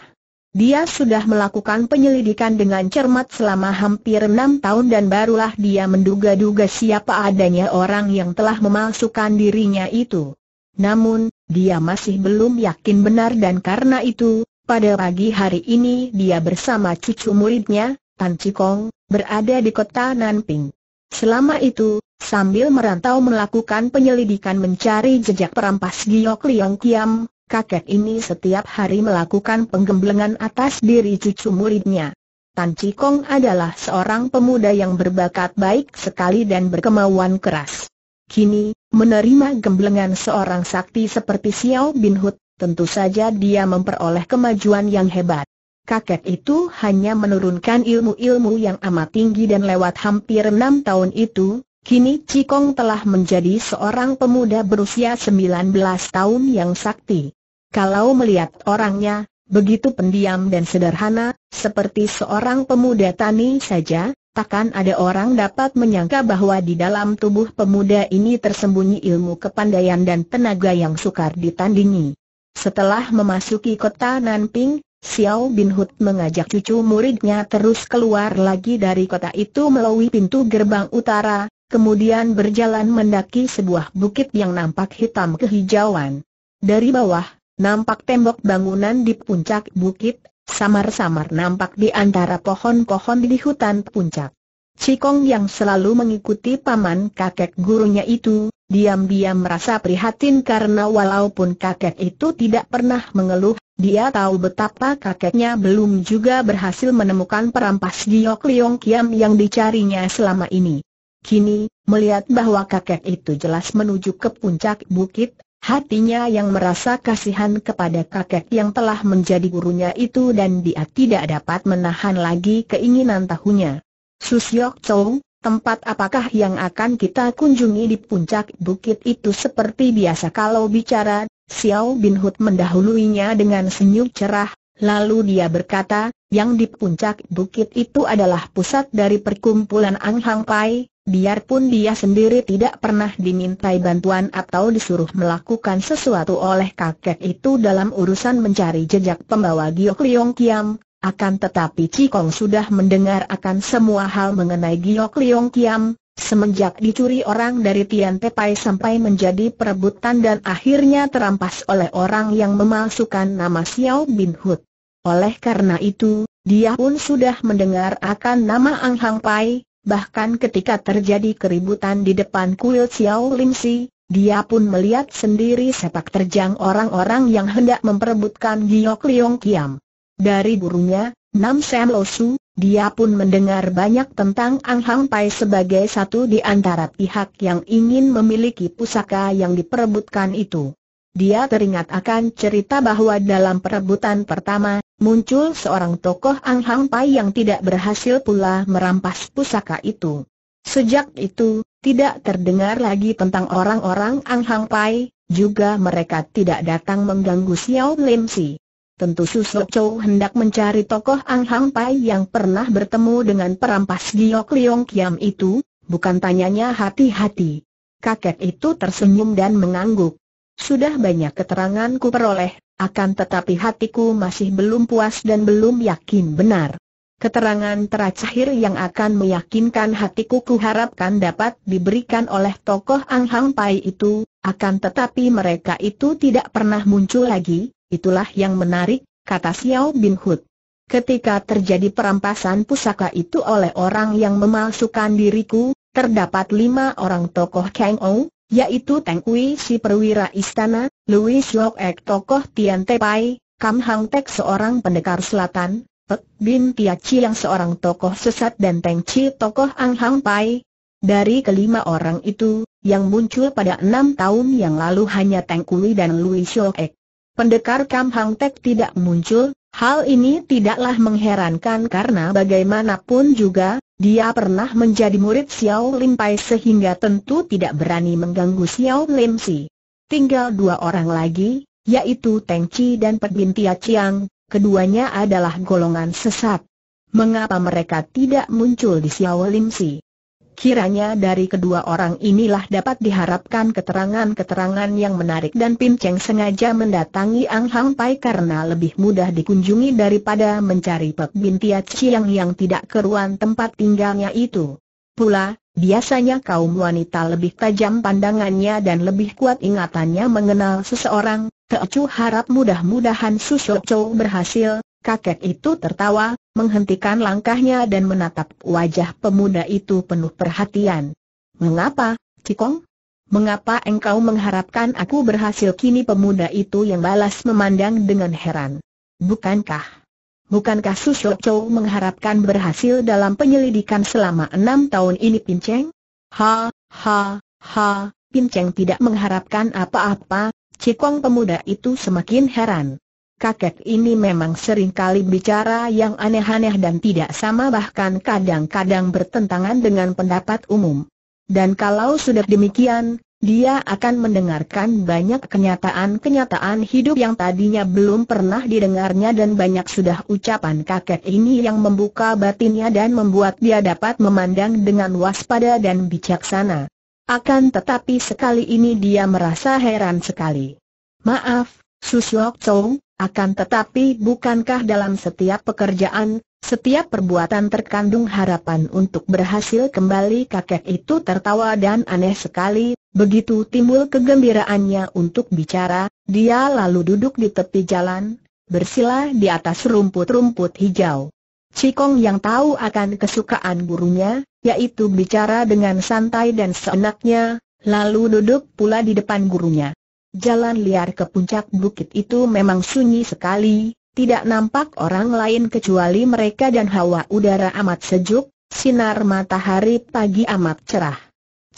Dia sudah melakukan penyelidikan dengan cermat selama hampir enam tahun dan barulah dia menduga-duga siapa adanya orang yang telah memalsukan dirinya itu. Namun, dia masih belum yakin benar dan karena itu, pada pagi hari ini dia bersama cucu muridnya, Tan Chikong, berada di kota Nanping. Selama itu, sambil merantau melakukan penyelidikan mencari jejak perampas Giok Liong Kiam, kakek ini setiap hari melakukan penggemblengan atas diri cucu muridnya. Tan Chikong adalah seorang pemuda yang berbakat baik sekali dan berkemauan keras. Kini, menerima gemblengan seorang sakti seperti Xiao Bin Hud, tentu saja dia memperoleh kemajuan yang hebat kakek itu hanya menurunkan ilmu-ilmu yang amat tinggi dan lewat hampir enam tahun itu, kini Cikong telah menjadi seorang pemuda berusia 19 tahun yang sakti. Kalau melihat orangnya, begitu pendiam dan sederhana, seperti seorang pemuda tani saja, takkan ada orang dapat menyangka bahwa di dalam tubuh pemuda ini tersembunyi ilmu kepandaian dan tenaga yang sukar ditandingi. Setelah memasuki kota Nanping, Xiao Bin Hut mengajak cucu muridnya terus keluar lagi dari kota itu melalui pintu gerbang utara, kemudian berjalan mendaki sebuah bukit yang nampak hitam kehijauan. Dari bawah, nampak tembok bangunan di puncak bukit, samar-samar nampak di antara pohon-pohon di hutan puncak. Cikong yang selalu mengikuti paman kakek gurunya itu, diam-diam merasa prihatin karena walaupun kakek itu tidak pernah mengeluh, dia tahu betapa kakeknya belum juga berhasil menemukan perampas Giok Liong Kiam yang dicarinya selama ini. Kini, melihat bahwa kakek itu jelas menuju ke puncak bukit, hatinya yang merasa kasihan kepada kakek yang telah menjadi gurunya itu dan dia tidak dapat menahan lagi keinginan tahunya. Susyok Chow, Tempat apakah yang akan kita kunjungi di puncak bukit itu seperti biasa kalau bicara Xiao Bin Hud mendahuluinya dengan senyum cerah, lalu dia berkata, yang di puncak bukit itu adalah pusat dari perkumpulan Ang Hang Pai, biarpun dia sendiri tidak pernah dimintai bantuan atau disuruh melakukan sesuatu oleh kakek itu dalam urusan mencari jejak pembawa Giok Liong Kiam, akan tetapi Cikong sudah mendengar akan semua hal mengenai Giok Liong Kiam, semenjak dicuri orang dari Tian Tepai sampai menjadi perebutan dan akhirnya terampas oleh orang yang memalsukan nama Xiao Bin Hud. Oleh karena itu, dia pun sudah mendengar akan nama Ang Hang Pai, bahkan ketika terjadi keributan di depan kuil Xiao Lim Si, dia pun melihat sendiri sepak terjang orang-orang yang hendak memperebutkan Giyok Liong Kiam. Dari burunya, Nam Sam Lo dia pun mendengar banyak tentang Ang Hang Pai sebagai satu di antara pihak yang ingin memiliki pusaka yang diperebutkan itu. Dia teringat akan cerita bahwa dalam perebutan pertama, muncul seorang tokoh Ang Hang Pai yang tidak berhasil pula merampas pusaka itu. Sejak itu, tidak terdengar lagi tentang orang-orang Ang Hang Pai, juga mereka tidak datang mengganggu Xiao Lim Si. Tentu Susok Chow hendak mencari tokoh Ang Hang Pai yang pernah bertemu dengan perampas Giok Leong Kiam itu, bukan tanyanya hati-hati. Kakek itu tersenyum dan mengangguk. Sudah banyak keterangan ku peroleh, akan tetapi hatiku masih belum puas dan belum yakin benar. Keterangan terakhir yang akan meyakinkan hatiku kuharapkan dapat diberikan oleh tokoh Ang Hang Pai itu, akan tetapi mereka itu tidak pernah muncul lagi, Itulah yang menarik, kata Xiao Bin Hud. Ketika terjadi perampasan pusaka itu oleh orang yang memalsukan diriku, terdapat lima orang tokoh Kang Ou, yaitu Teng Kui si perwira istana, Louis Lok Ek tokoh Tian Te Pai, Kam Hang Tek seorang pendekar selatan, Pek Bin Tia Chi yang seorang tokoh sesat dan Teng Chi tokoh Ang Hang Pai. Dari kelima orang itu, yang muncul pada enam tahun yang lalu hanya Teng Kui dan Louis Lok Ek. Pendekar Kam Hang Tek tidak muncul, hal ini tidaklah mengherankan karena bagaimanapun juga, dia pernah menjadi murid Xiao Lim Pai sehingga tentu tidak berani mengganggu Xiao Lim Si. Tinggal dua orang lagi, yaitu Teng Chi dan Pek Bin Tia Chiang, keduanya adalah golongan sesat. Mengapa mereka tidak muncul di Xiao Lim Si? Kiranya dari kedua orang inilah dapat diharapkan keterangan-keterangan yang menarik dan Pin Cheng sengaja mendatangi Ang Hang Pai karena lebih mudah dikunjungi daripada mencari Pek Bin Tia Chiang yang tidak keruan tempat tinggalnya itu. Pula, biasanya kaum wanita lebih tajam pandangannya dan lebih kuat ingatannya mengenal seseorang, Teocu harap mudah-mudahan Shou Chou berhasil, Kakek itu tertawa, menghentikan langkahnya dan menatap wajah pemuda itu penuh perhatian. Mengapa, Cikong? Mengapa engkau mengharapkan aku berhasil kini pemuda itu yang balas memandang dengan heran? Bukankah? Bukankah Susho Chou mengharapkan berhasil dalam penyelidikan selama enam tahun ini Pinceng? Ha, ha, ha, Pinceng tidak mengharapkan apa-apa, Cikong pemuda itu semakin heran kakek ini memang sering kali bicara yang aneh-aneh dan tidak sama bahkan kadang-kadang bertentangan dengan pendapat umum. Dan kalau sudah demikian, dia akan mendengarkan banyak kenyataan-kenyataan hidup yang tadinya belum pernah didengarnya dan banyak sudah ucapan kakek ini yang membuka batinnya dan membuat dia dapat memandang dengan waspada dan bijaksana. Akan tetapi sekali ini dia merasa heran sekali. Maaf, Susyok Chong, akan tetapi bukankah dalam setiap pekerjaan, setiap perbuatan terkandung harapan untuk berhasil kembali kakek itu tertawa dan aneh sekali, begitu timbul kegembiraannya untuk bicara, dia lalu duduk di tepi jalan, bersila di atas rumput-rumput hijau. Cikong yang tahu akan kesukaan gurunya, yaitu bicara dengan santai dan seenaknya, lalu duduk pula di depan gurunya. Jalan liar ke puncak bukit itu memang sunyi sekali, tidak nampak orang lain kecuali mereka dan hawa udara amat sejuk, sinar matahari pagi amat cerah.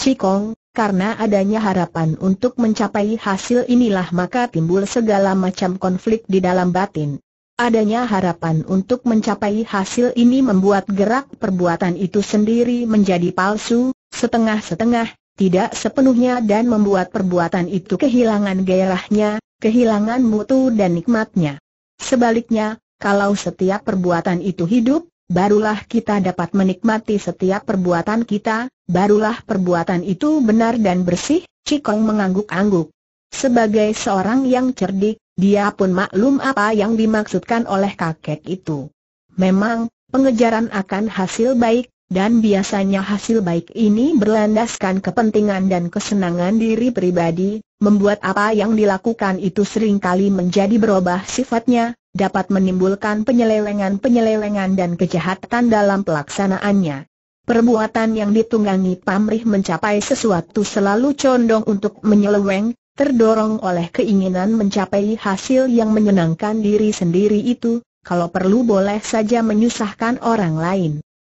Cikong, karena adanya harapan untuk mencapai hasil inilah maka timbul segala macam konflik di dalam batin. Adanya harapan untuk mencapai hasil ini membuat gerak perbuatan itu sendiri menjadi palsu, setengah-setengah, tidak sepenuhnya dan membuat perbuatan itu kehilangan gairahnya, kehilangan mutu dan nikmatnya. Sebaliknya, kalau setiap perbuatan itu hidup, barulah kita dapat menikmati setiap perbuatan kita, barulah perbuatan itu benar dan bersih, Cikong mengangguk-angguk. Sebagai seorang yang cerdik, dia pun maklum apa yang dimaksudkan oleh kakek itu. Memang, pengejaran akan hasil baik, dan biasanya hasil baik ini berlandaskan kepentingan dan kesenangan diri pribadi, membuat apa yang dilakukan itu seringkali menjadi berubah sifatnya, dapat menimbulkan penyelewengan-penyelewengan dan kejahatan dalam pelaksanaannya. Perbuatan yang ditunggangi pamrih mencapai sesuatu selalu condong untuk menyeleweng, terdorong oleh keinginan mencapai hasil yang menyenangkan diri sendiri itu, kalau perlu boleh saja menyusahkan orang lain.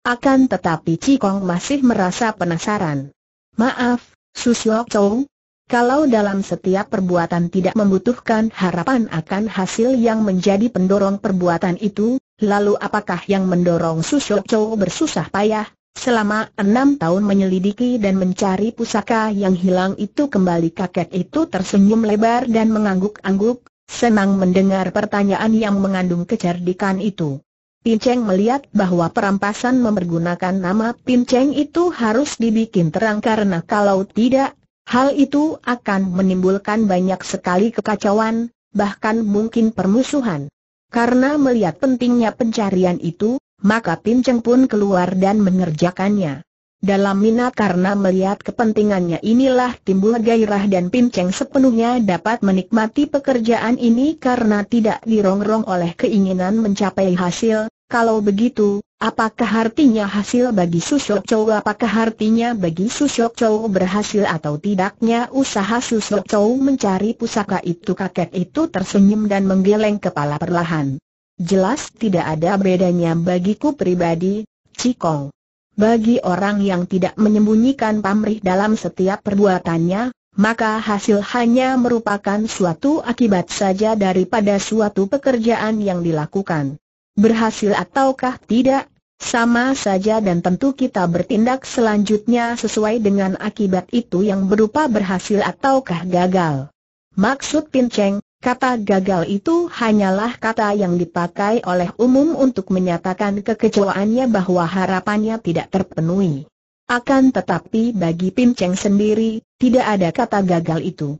Akan tetapi Cikong masih merasa penasaran. Maaf, Susiok Chong, kalau dalam setiap perbuatan tidak membutuhkan harapan akan hasil yang menjadi pendorong perbuatan itu, lalu apakah yang mendorong Susiok Chong bersusah payah? Selama enam tahun menyelidiki dan mencari pusaka yang hilang itu kembali kakek itu tersenyum lebar dan mengangguk-angguk, senang mendengar pertanyaan yang mengandung kecerdikan itu. Pinceng melihat bahwa perampasan mempergunakan nama Pinceng itu harus dibikin terang karena kalau tidak, hal itu akan menimbulkan banyak sekali kekacauan, bahkan mungkin permusuhan. Karena melihat pentingnya pencarian itu, maka Pinceng pun keluar dan mengerjakannya. Dalam minat karena melihat kepentingannya inilah timbul gairah dan Pinceng sepenuhnya dapat menikmati pekerjaan ini karena tidak dirongrong oleh keinginan mencapai hasil. Kalau begitu, apakah artinya hasil bagi Susok Chow? Apakah artinya bagi Susok Chow berhasil atau tidaknya usaha Susok Chow mencari pusaka itu? Kakek itu tersenyum dan menggeleng kepala perlahan. Jelas tidak ada bedanya bagiku pribadi, Cikong. Bagi orang yang tidak menyembunyikan pamrih dalam setiap perbuatannya, maka hasil hanya merupakan suatu akibat saja daripada suatu pekerjaan yang dilakukan. Berhasil ataukah tidak, sama saja dan tentu kita bertindak selanjutnya sesuai dengan akibat itu yang berupa berhasil ataukah gagal. Maksud Pinceng, Kata gagal itu hanyalah kata yang dipakai oleh umum untuk menyatakan kekecewaannya bahwa harapannya tidak terpenuhi. Akan tetapi bagi Pim Cheng sendiri, tidak ada kata gagal itu.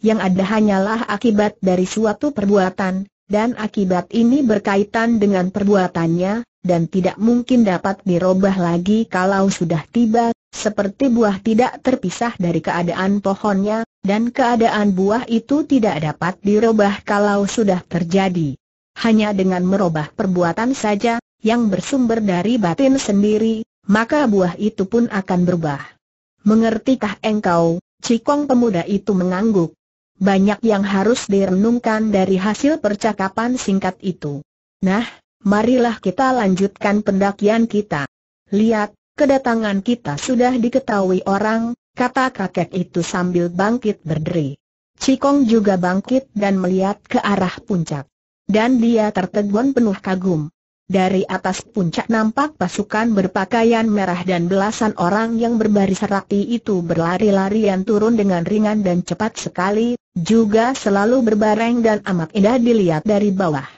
Yang ada hanyalah akibat dari suatu perbuatan, dan akibat ini berkaitan dengan perbuatannya, dan tidak mungkin dapat dirobah lagi kalau sudah tiba seperti buah tidak terpisah dari keadaan pohonnya, dan keadaan buah itu tidak dapat dirubah kalau sudah terjadi. Hanya dengan merubah perbuatan saja, yang bersumber dari batin sendiri, maka buah itu pun akan berubah. Mengertikah engkau, Cikong pemuda itu mengangguk. Banyak yang harus direnungkan dari hasil percakapan singkat itu. Nah, marilah kita lanjutkan pendakian kita. Lihat, Kedatangan kita sudah diketahui orang, kata kakek itu sambil bangkit berdiri. Cikong juga bangkit dan melihat ke arah puncak. Dan dia tertegun penuh kagum. Dari atas puncak nampak pasukan berpakaian merah dan belasan orang yang berbaris rapi itu berlari-larian turun dengan ringan dan cepat sekali, juga selalu berbareng dan amat indah dilihat dari bawah.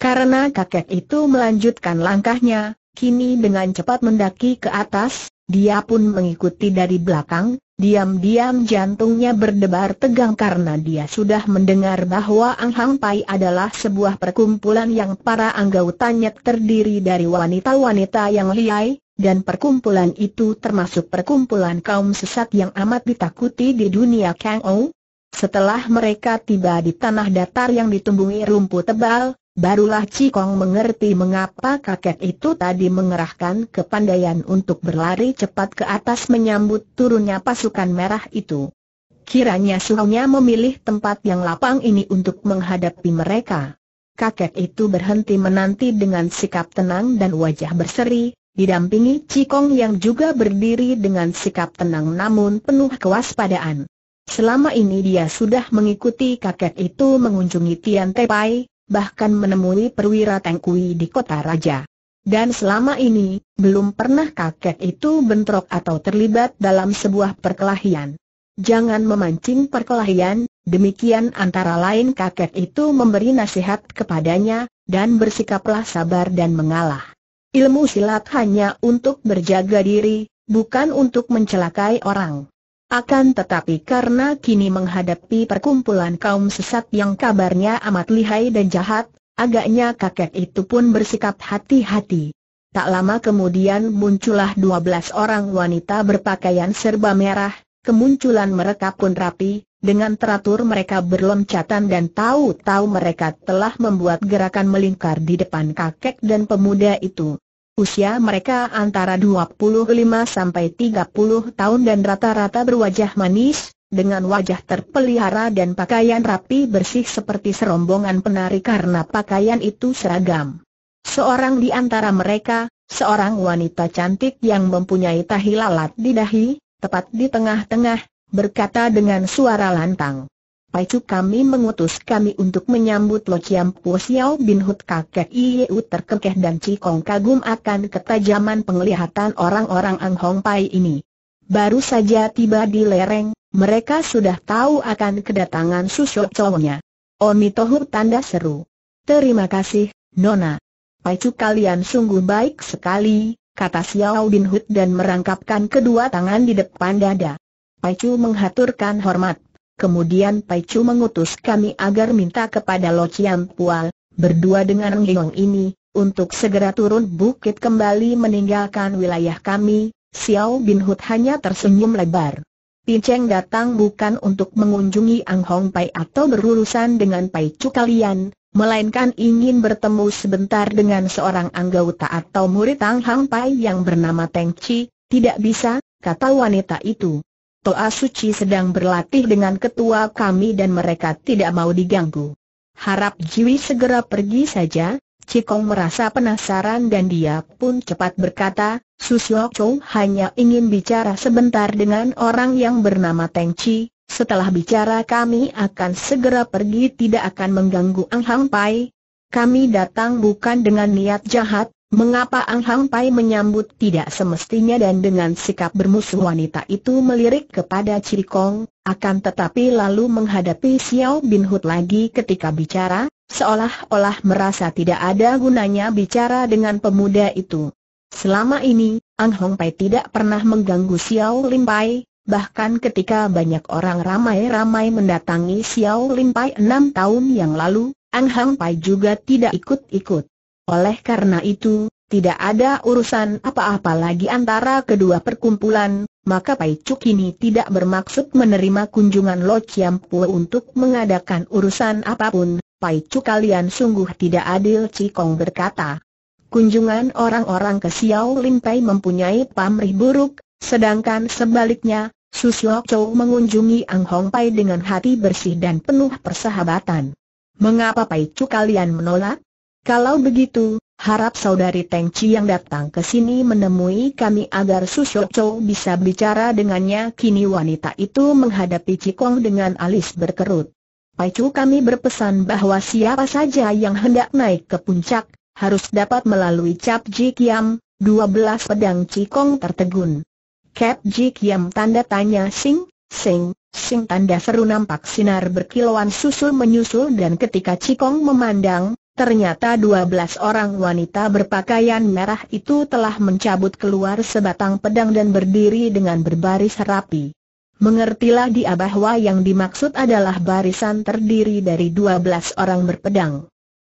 Karena kakek itu melanjutkan langkahnya, kini dengan cepat mendaki ke atas, dia pun mengikuti dari belakang, diam-diam jantungnya berdebar tegang karena dia sudah mendengar bahwa Ang Hang Pai adalah sebuah perkumpulan yang para anggotanya terdiri dari wanita-wanita yang liai, dan perkumpulan itu termasuk perkumpulan kaum sesat yang amat ditakuti di dunia Kang Ou. Setelah mereka tiba di tanah datar yang ditumbuhi rumput tebal, Barulah Cikong mengerti mengapa kakek itu tadi mengerahkan kepandaian untuk berlari cepat ke atas menyambut turunnya pasukan merah itu. Kiranya suhunya memilih tempat yang lapang ini untuk menghadapi mereka. Kakek itu berhenti menanti dengan sikap tenang dan wajah berseri, didampingi Cikong yang juga berdiri dengan sikap tenang namun penuh kewaspadaan. Selama ini dia sudah mengikuti kakek itu mengunjungi Tian Tepai, bahkan menemui perwira Tengkui di kota raja. Dan selama ini, belum pernah kakek itu bentrok atau terlibat dalam sebuah perkelahian. Jangan memancing perkelahian, demikian antara lain kakek itu memberi nasihat kepadanya, dan bersikaplah sabar dan mengalah. Ilmu silat hanya untuk berjaga diri, bukan untuk mencelakai orang. Akan tetapi karena kini menghadapi perkumpulan kaum sesat yang kabarnya amat lihai dan jahat, agaknya kakek itu pun bersikap hati-hati. Tak lama kemudian muncullah dua belas orang wanita berpakaian serba merah, kemunculan mereka pun rapi, dengan teratur mereka berloncatan dan tahu-tahu mereka telah membuat gerakan melingkar di depan kakek dan pemuda itu. Usia mereka antara 25 sampai 30 tahun dan rata-rata berwajah manis, dengan wajah terpelihara dan pakaian rapi bersih seperti serombongan penari karena pakaian itu seragam. Seorang di antara mereka, seorang wanita cantik yang mempunyai tahi lalat di dahi, tepat di tengah-tengah, berkata dengan suara lantang. Pai kami mengutus kami untuk menyambut Lo Chiam Po Xiao Bin Hut kakek Iyu terkekeh dan Cikong kagum akan ketajaman penglihatan orang-orang Ang Hong Pai ini. Baru saja tiba di lereng, mereka sudah tahu akan kedatangan susuk cowoknya. Omi Tohu tanda seru. Terima kasih, Nona. Pacu kalian sungguh baik sekali, kata Xiao Bin Hut dan merangkapkan kedua tangan di depan dada. Pacu menghaturkan hormat. Kemudian Pai Chu mengutus kami agar minta kepada Lo Chiam Pual, berdua dengan Ngiong ini, untuk segera turun bukit kembali meninggalkan wilayah kami, Xiao Bin Hut hanya tersenyum lebar. Pin Cheng datang bukan untuk mengunjungi Ang Hong Pai atau berurusan dengan Pai Chu kalian, melainkan ingin bertemu sebentar dengan seorang anggota atau murid Ang Hong Pai yang bernama Teng Chi, tidak bisa, kata wanita itu. Toa Suci sedang berlatih dengan ketua kami dan mereka tidak mau diganggu. Harap Jiwi segera pergi saja, Cikong merasa penasaran dan dia pun cepat berkata, Susio Chong hanya ingin bicara sebentar dengan orang yang bernama Teng Chi, setelah bicara kami akan segera pergi tidak akan mengganggu Ang Hang Pai. Kami datang bukan dengan niat jahat, Mengapa Ang Hang Pai menyambut tidak semestinya dan dengan sikap bermusuh wanita itu melirik kepada Kong, akan tetapi lalu menghadapi Xiao Bin Hut lagi ketika bicara, seolah-olah merasa tidak ada gunanya bicara dengan pemuda itu. Selama ini, Ang Hong Pai tidak pernah mengganggu Xiao Lim Pai, bahkan ketika banyak orang ramai-ramai mendatangi Xiao Lim Pai enam tahun yang lalu, Ang Hang Pai juga tidak ikut-ikut. Oleh karena itu, tidak ada urusan apa-apa lagi antara kedua perkumpulan, maka Pai Cuk ini tidak bermaksud menerima kunjungan Lo Chiam Pue untuk mengadakan urusan apapun. Pai Cuk kalian sungguh tidak adil Cikong berkata. Kunjungan orang-orang ke Xiao Lin Pai mempunyai pamrih buruk, sedangkan sebaliknya, Susyo Chou mengunjungi Ang Hong Pai dengan hati bersih dan penuh persahabatan. Mengapa Pai Cuk kalian menolak? Kalau begitu, harap saudari Teng Chi yang datang ke sini menemui kami agar Shou Chou bisa bicara dengannya. Kini wanita itu menghadapi Cikong dengan alis berkerut. Pai Pacu kami berpesan bahwa siapa saja yang hendak naik ke puncak, harus dapat melalui Cap Ji Kiam, 12 pedang Cikong tertegun. Cap Ji Kiam tanda tanya sing, sing, sing tanda seru nampak sinar berkilauan susul menyusul dan ketika Cikong memandang, Ternyata 12 orang wanita berpakaian merah itu telah mencabut keluar sebatang pedang dan berdiri dengan berbaris rapi. Mengertilah dia bahwa yang dimaksud adalah barisan terdiri dari 12 orang berpedang.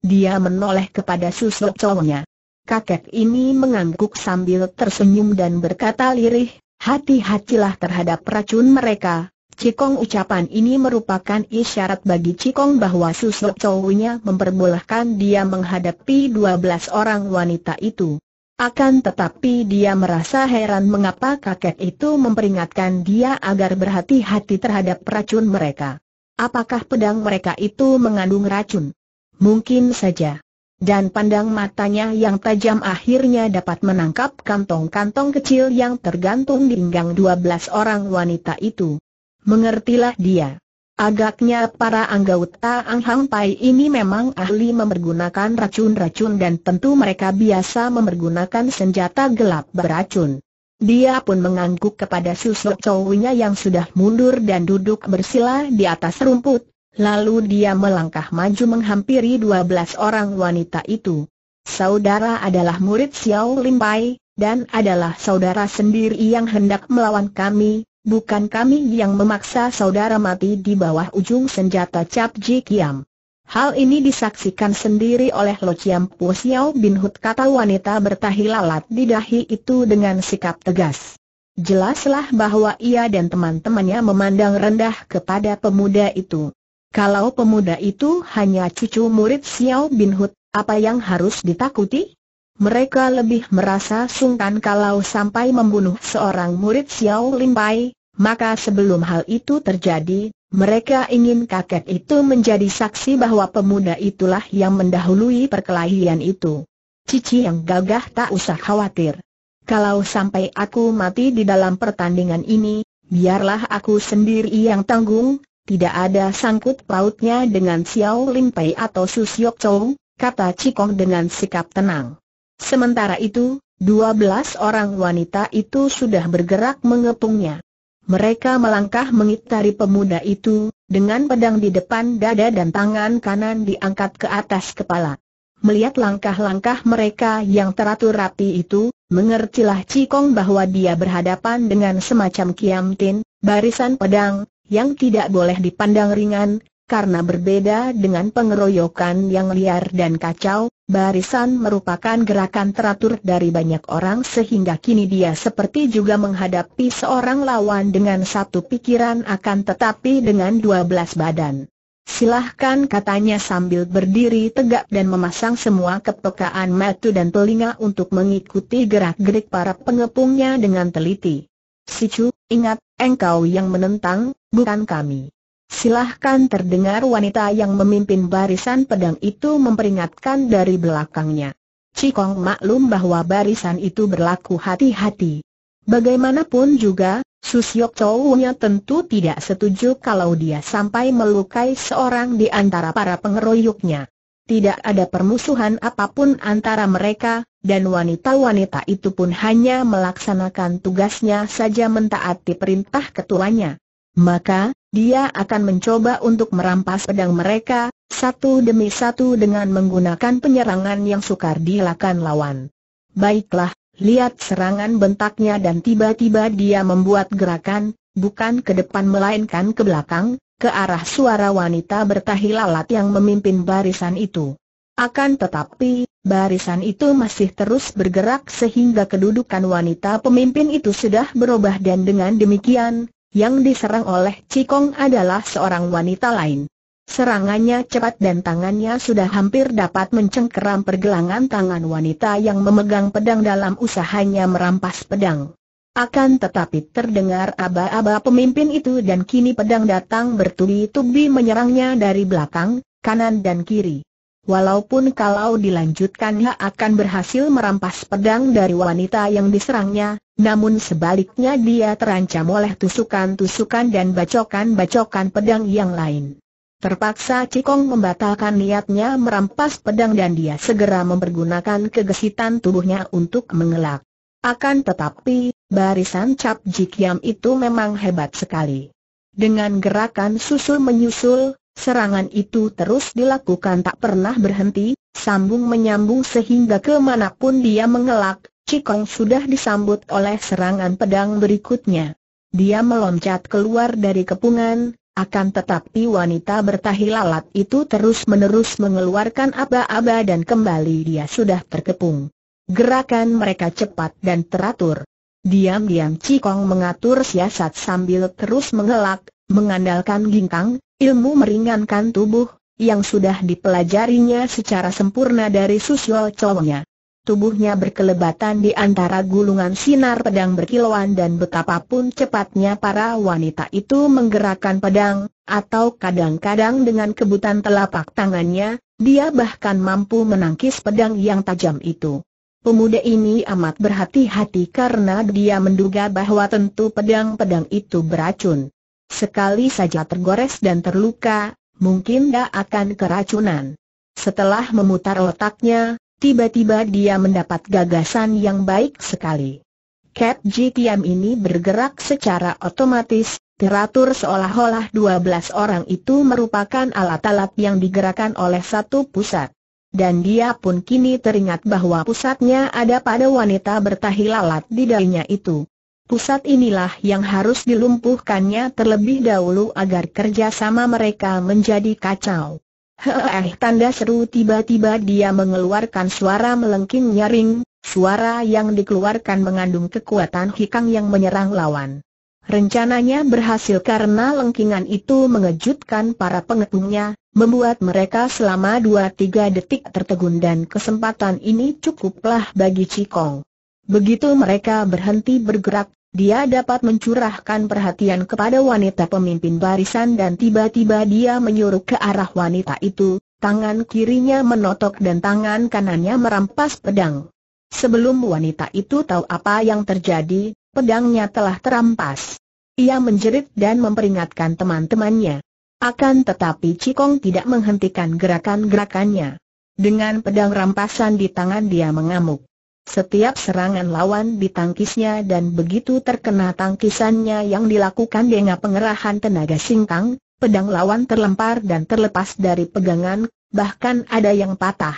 Dia menoleh kepada susuk cowoknya. Kakek ini mengangguk sambil tersenyum dan berkata lirih, hati-hatilah terhadap racun mereka, Cikong ucapan ini merupakan isyarat bagi Cikong bahwa susuk cowoknya memperbolehkan dia menghadapi 12 orang wanita itu. Akan tetapi dia merasa heran mengapa kakek itu memperingatkan dia agar berhati-hati terhadap racun mereka. Apakah pedang mereka itu mengandung racun? Mungkin saja. Dan pandang matanya yang tajam akhirnya dapat menangkap kantong-kantong kecil yang tergantung di pinggang 12 orang wanita itu. Mengertilah dia. Agaknya para anggota ah Ang Hang Pai ini memang ahli memergunakan racun-racun dan tentu mereka biasa memergunakan senjata gelap beracun. Dia pun mengangguk kepada susuk cowoknya yang sudah mundur dan duduk bersila di atas rumput, lalu dia melangkah maju menghampiri 12 orang wanita itu. Saudara adalah murid Xiao Lim Pai, dan adalah saudara sendiri yang hendak melawan kami, bukan kami yang memaksa saudara mati di bawah ujung senjata Cap Ji Kiam. Hal ini disaksikan sendiri oleh Lo Chiam Po Xiao Bin Hut kata wanita bertahi lalat di dahi itu dengan sikap tegas. Jelaslah bahwa ia dan teman-temannya memandang rendah kepada pemuda itu. Kalau pemuda itu hanya cucu murid Xiao Bin Hut, apa yang harus ditakuti? Mereka lebih merasa sungkan kalau sampai membunuh seorang murid Xiao Lim Pai, maka sebelum hal itu terjadi, mereka ingin kakek itu menjadi saksi bahwa pemuda itulah yang mendahului perkelahian itu. Cici yang gagah tak usah khawatir. Kalau sampai aku mati di dalam pertandingan ini, biarlah aku sendiri yang tanggung, tidak ada sangkut pautnya dengan Xiao Lin Pei atau Su Siok Chou, kata Cikong dengan sikap tenang. Sementara itu, dua belas orang wanita itu sudah bergerak mengepungnya. Mereka melangkah mengitari pemuda itu, dengan pedang di depan dada dan tangan kanan diangkat ke atas kepala. Melihat langkah-langkah mereka yang teratur rapi itu, mengertilah Cikong bahwa dia berhadapan dengan semacam kiamtin, barisan pedang, yang tidak boleh dipandang ringan, karena berbeda dengan pengeroyokan yang liar dan kacau, Barisan merupakan gerakan teratur dari banyak orang sehingga kini dia seperti juga menghadapi seorang lawan dengan satu pikiran akan tetapi dengan dua belas badan. Silahkan katanya sambil berdiri tegak dan memasang semua kepekaan metu dan telinga untuk mengikuti gerak-gerik para pengepungnya dengan teliti. Sicu, ingat, engkau yang menentang, bukan kami. Silahkan terdengar wanita yang memimpin barisan pedang itu memperingatkan dari belakangnya. Cikong maklum bahwa barisan itu berlaku hati-hati. Bagaimanapun juga, Susyok Chow-nya tentu tidak setuju kalau dia sampai melukai seorang di antara para pengeroyoknya. Tidak ada permusuhan apapun antara mereka, dan wanita-wanita itu pun hanya melaksanakan tugasnya saja mentaati perintah ketuanya. Maka, dia akan mencoba untuk merampas pedang mereka, satu demi satu dengan menggunakan penyerangan yang sukar dilakukan lawan. Baiklah, lihat serangan bentaknya dan tiba-tiba dia membuat gerakan, bukan ke depan melainkan ke belakang, ke arah suara wanita bertahi lalat yang memimpin barisan itu. Akan tetapi, barisan itu masih terus bergerak sehingga kedudukan wanita pemimpin itu sudah berubah dan dengan demikian, yang diserang oleh Cikong adalah seorang wanita lain. Serangannya cepat dan tangannya sudah hampir dapat mencengkeram pergelangan tangan wanita yang memegang pedang dalam usahanya merampas pedang. Akan tetapi terdengar aba-aba pemimpin itu dan kini pedang datang bertubi-tubi menyerangnya dari belakang, kanan dan kiri. Walaupun kalau dilanjutkannya akan berhasil merampas pedang dari wanita yang diserangnya, namun sebaliknya dia terancam oleh tusukan-tusukan dan bacokan-bacokan pedang yang lain. Terpaksa Cikong membatalkan niatnya merampas pedang dan dia segera mempergunakan kegesitan tubuhnya untuk mengelak. Akan tetapi, barisan cap jikiam itu memang hebat sekali. Dengan gerakan susul-menyusul, Serangan itu terus dilakukan tak pernah berhenti, sambung menyambung sehingga kemanapun dia mengelak, Cikong sudah disambut oleh serangan pedang berikutnya. Dia meloncat keluar dari kepungan, akan tetapi wanita bertahi lalat itu terus-menerus mengeluarkan aba-aba dan kembali dia sudah terkepung. Gerakan mereka cepat dan teratur. Diam-diam Cikong mengatur siasat sambil terus mengelak, mengandalkan ginkang, Ilmu meringankan tubuh, yang sudah dipelajarinya secara sempurna dari susul cowoknya. Tubuhnya berkelebatan di antara gulungan sinar pedang berkilauan dan betapapun cepatnya para wanita itu menggerakkan pedang, atau kadang-kadang dengan kebutan telapak tangannya, dia bahkan mampu menangkis pedang yang tajam itu. Pemuda ini amat berhati-hati karena dia menduga bahwa tentu pedang-pedang itu beracun. Sekali saja tergores dan terluka, mungkin gak akan keracunan. Setelah memutar otaknya, tiba-tiba dia mendapat gagasan yang baik sekali. Cap GTM ini bergerak secara otomatis, teratur seolah-olah 12 orang itu merupakan alat-alat yang digerakkan oleh satu pusat. Dan dia pun kini teringat bahwa pusatnya ada pada wanita bertahi lalat di dahinya itu. Pusat inilah yang harus dilumpuhkannya terlebih dahulu agar kerjasama mereka menjadi kacau. Heeh tanda seru tiba-tiba dia mengeluarkan suara melengking nyaring, suara yang dikeluarkan mengandung kekuatan hikang yang menyerang lawan. Rencananya berhasil karena lengkingan itu mengejutkan para pengepungnya, membuat mereka selama dua tiga detik tertegun dan kesempatan ini cukuplah bagi Cikong. Begitu mereka berhenti bergerak, dia dapat mencurahkan perhatian kepada wanita pemimpin barisan dan tiba-tiba dia menyuruh ke arah wanita itu, tangan kirinya menotok dan tangan kanannya merampas pedang. Sebelum wanita itu tahu apa yang terjadi, pedangnya telah terampas. Ia menjerit dan memperingatkan teman-temannya. Akan tetapi Cikong tidak menghentikan gerakan-gerakannya. Dengan pedang rampasan di tangan dia mengamuk. Setiap serangan lawan ditangkisnya dan begitu terkena tangkisannya yang dilakukan dengan pengerahan tenaga singkang, pedang lawan terlempar dan terlepas dari pegangan, bahkan ada yang patah.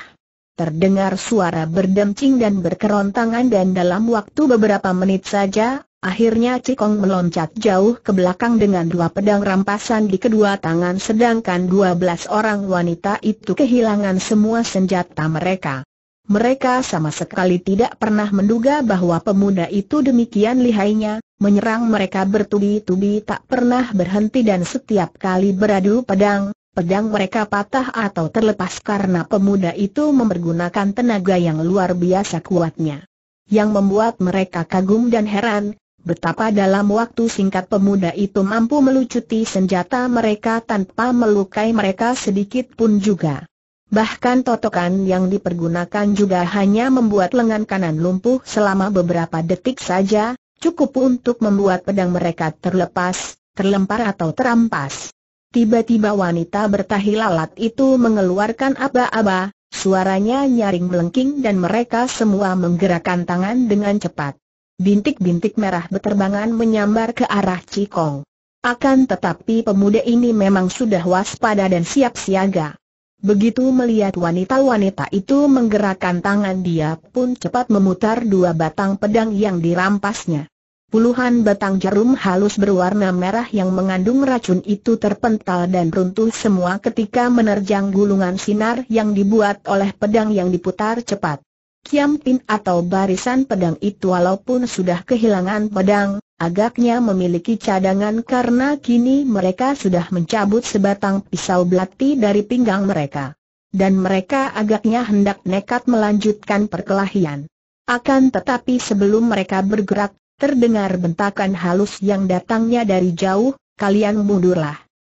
Terdengar suara berdemcing dan berkerontangan dan dalam waktu beberapa menit saja, akhirnya Cikong meloncat jauh ke belakang dengan dua pedang rampasan di kedua tangan sedangkan dua belas orang wanita itu kehilangan semua senjata mereka. Mereka sama sekali tidak pernah menduga bahwa pemuda itu demikian lihainya, menyerang mereka bertubi-tubi tak pernah berhenti dan setiap kali beradu pedang, pedang mereka patah atau terlepas karena pemuda itu mempergunakan tenaga yang luar biasa kuatnya. Yang membuat mereka kagum dan heran, betapa dalam waktu singkat pemuda itu mampu melucuti senjata mereka tanpa melukai mereka sedikit pun juga. Bahkan totokan yang dipergunakan juga hanya membuat lengan kanan lumpuh selama beberapa detik saja, cukup untuk membuat pedang mereka terlepas, terlempar atau terampas. Tiba-tiba wanita bertahi lalat itu mengeluarkan aba-aba, suaranya nyaring melengking dan mereka semua menggerakkan tangan dengan cepat. Bintik-bintik merah beterbangan menyambar ke arah Cikong. Akan tetapi pemuda ini memang sudah waspada dan siap siaga. Begitu melihat wanita-wanita itu menggerakkan tangan dia pun cepat memutar dua batang pedang yang dirampasnya. Puluhan batang jarum halus berwarna merah yang mengandung racun itu terpental dan runtuh semua ketika menerjang gulungan sinar yang dibuat oleh pedang yang diputar cepat. Kiam Pin atau barisan pedang itu walaupun sudah kehilangan pedang, Agaknya memiliki cadangan karena kini mereka sudah mencabut sebatang pisau belati dari pinggang mereka. Dan mereka agaknya hendak nekat melanjutkan perkelahian. Akan tetapi sebelum mereka bergerak, terdengar bentakan halus yang datangnya dari jauh, kalian mundurlah.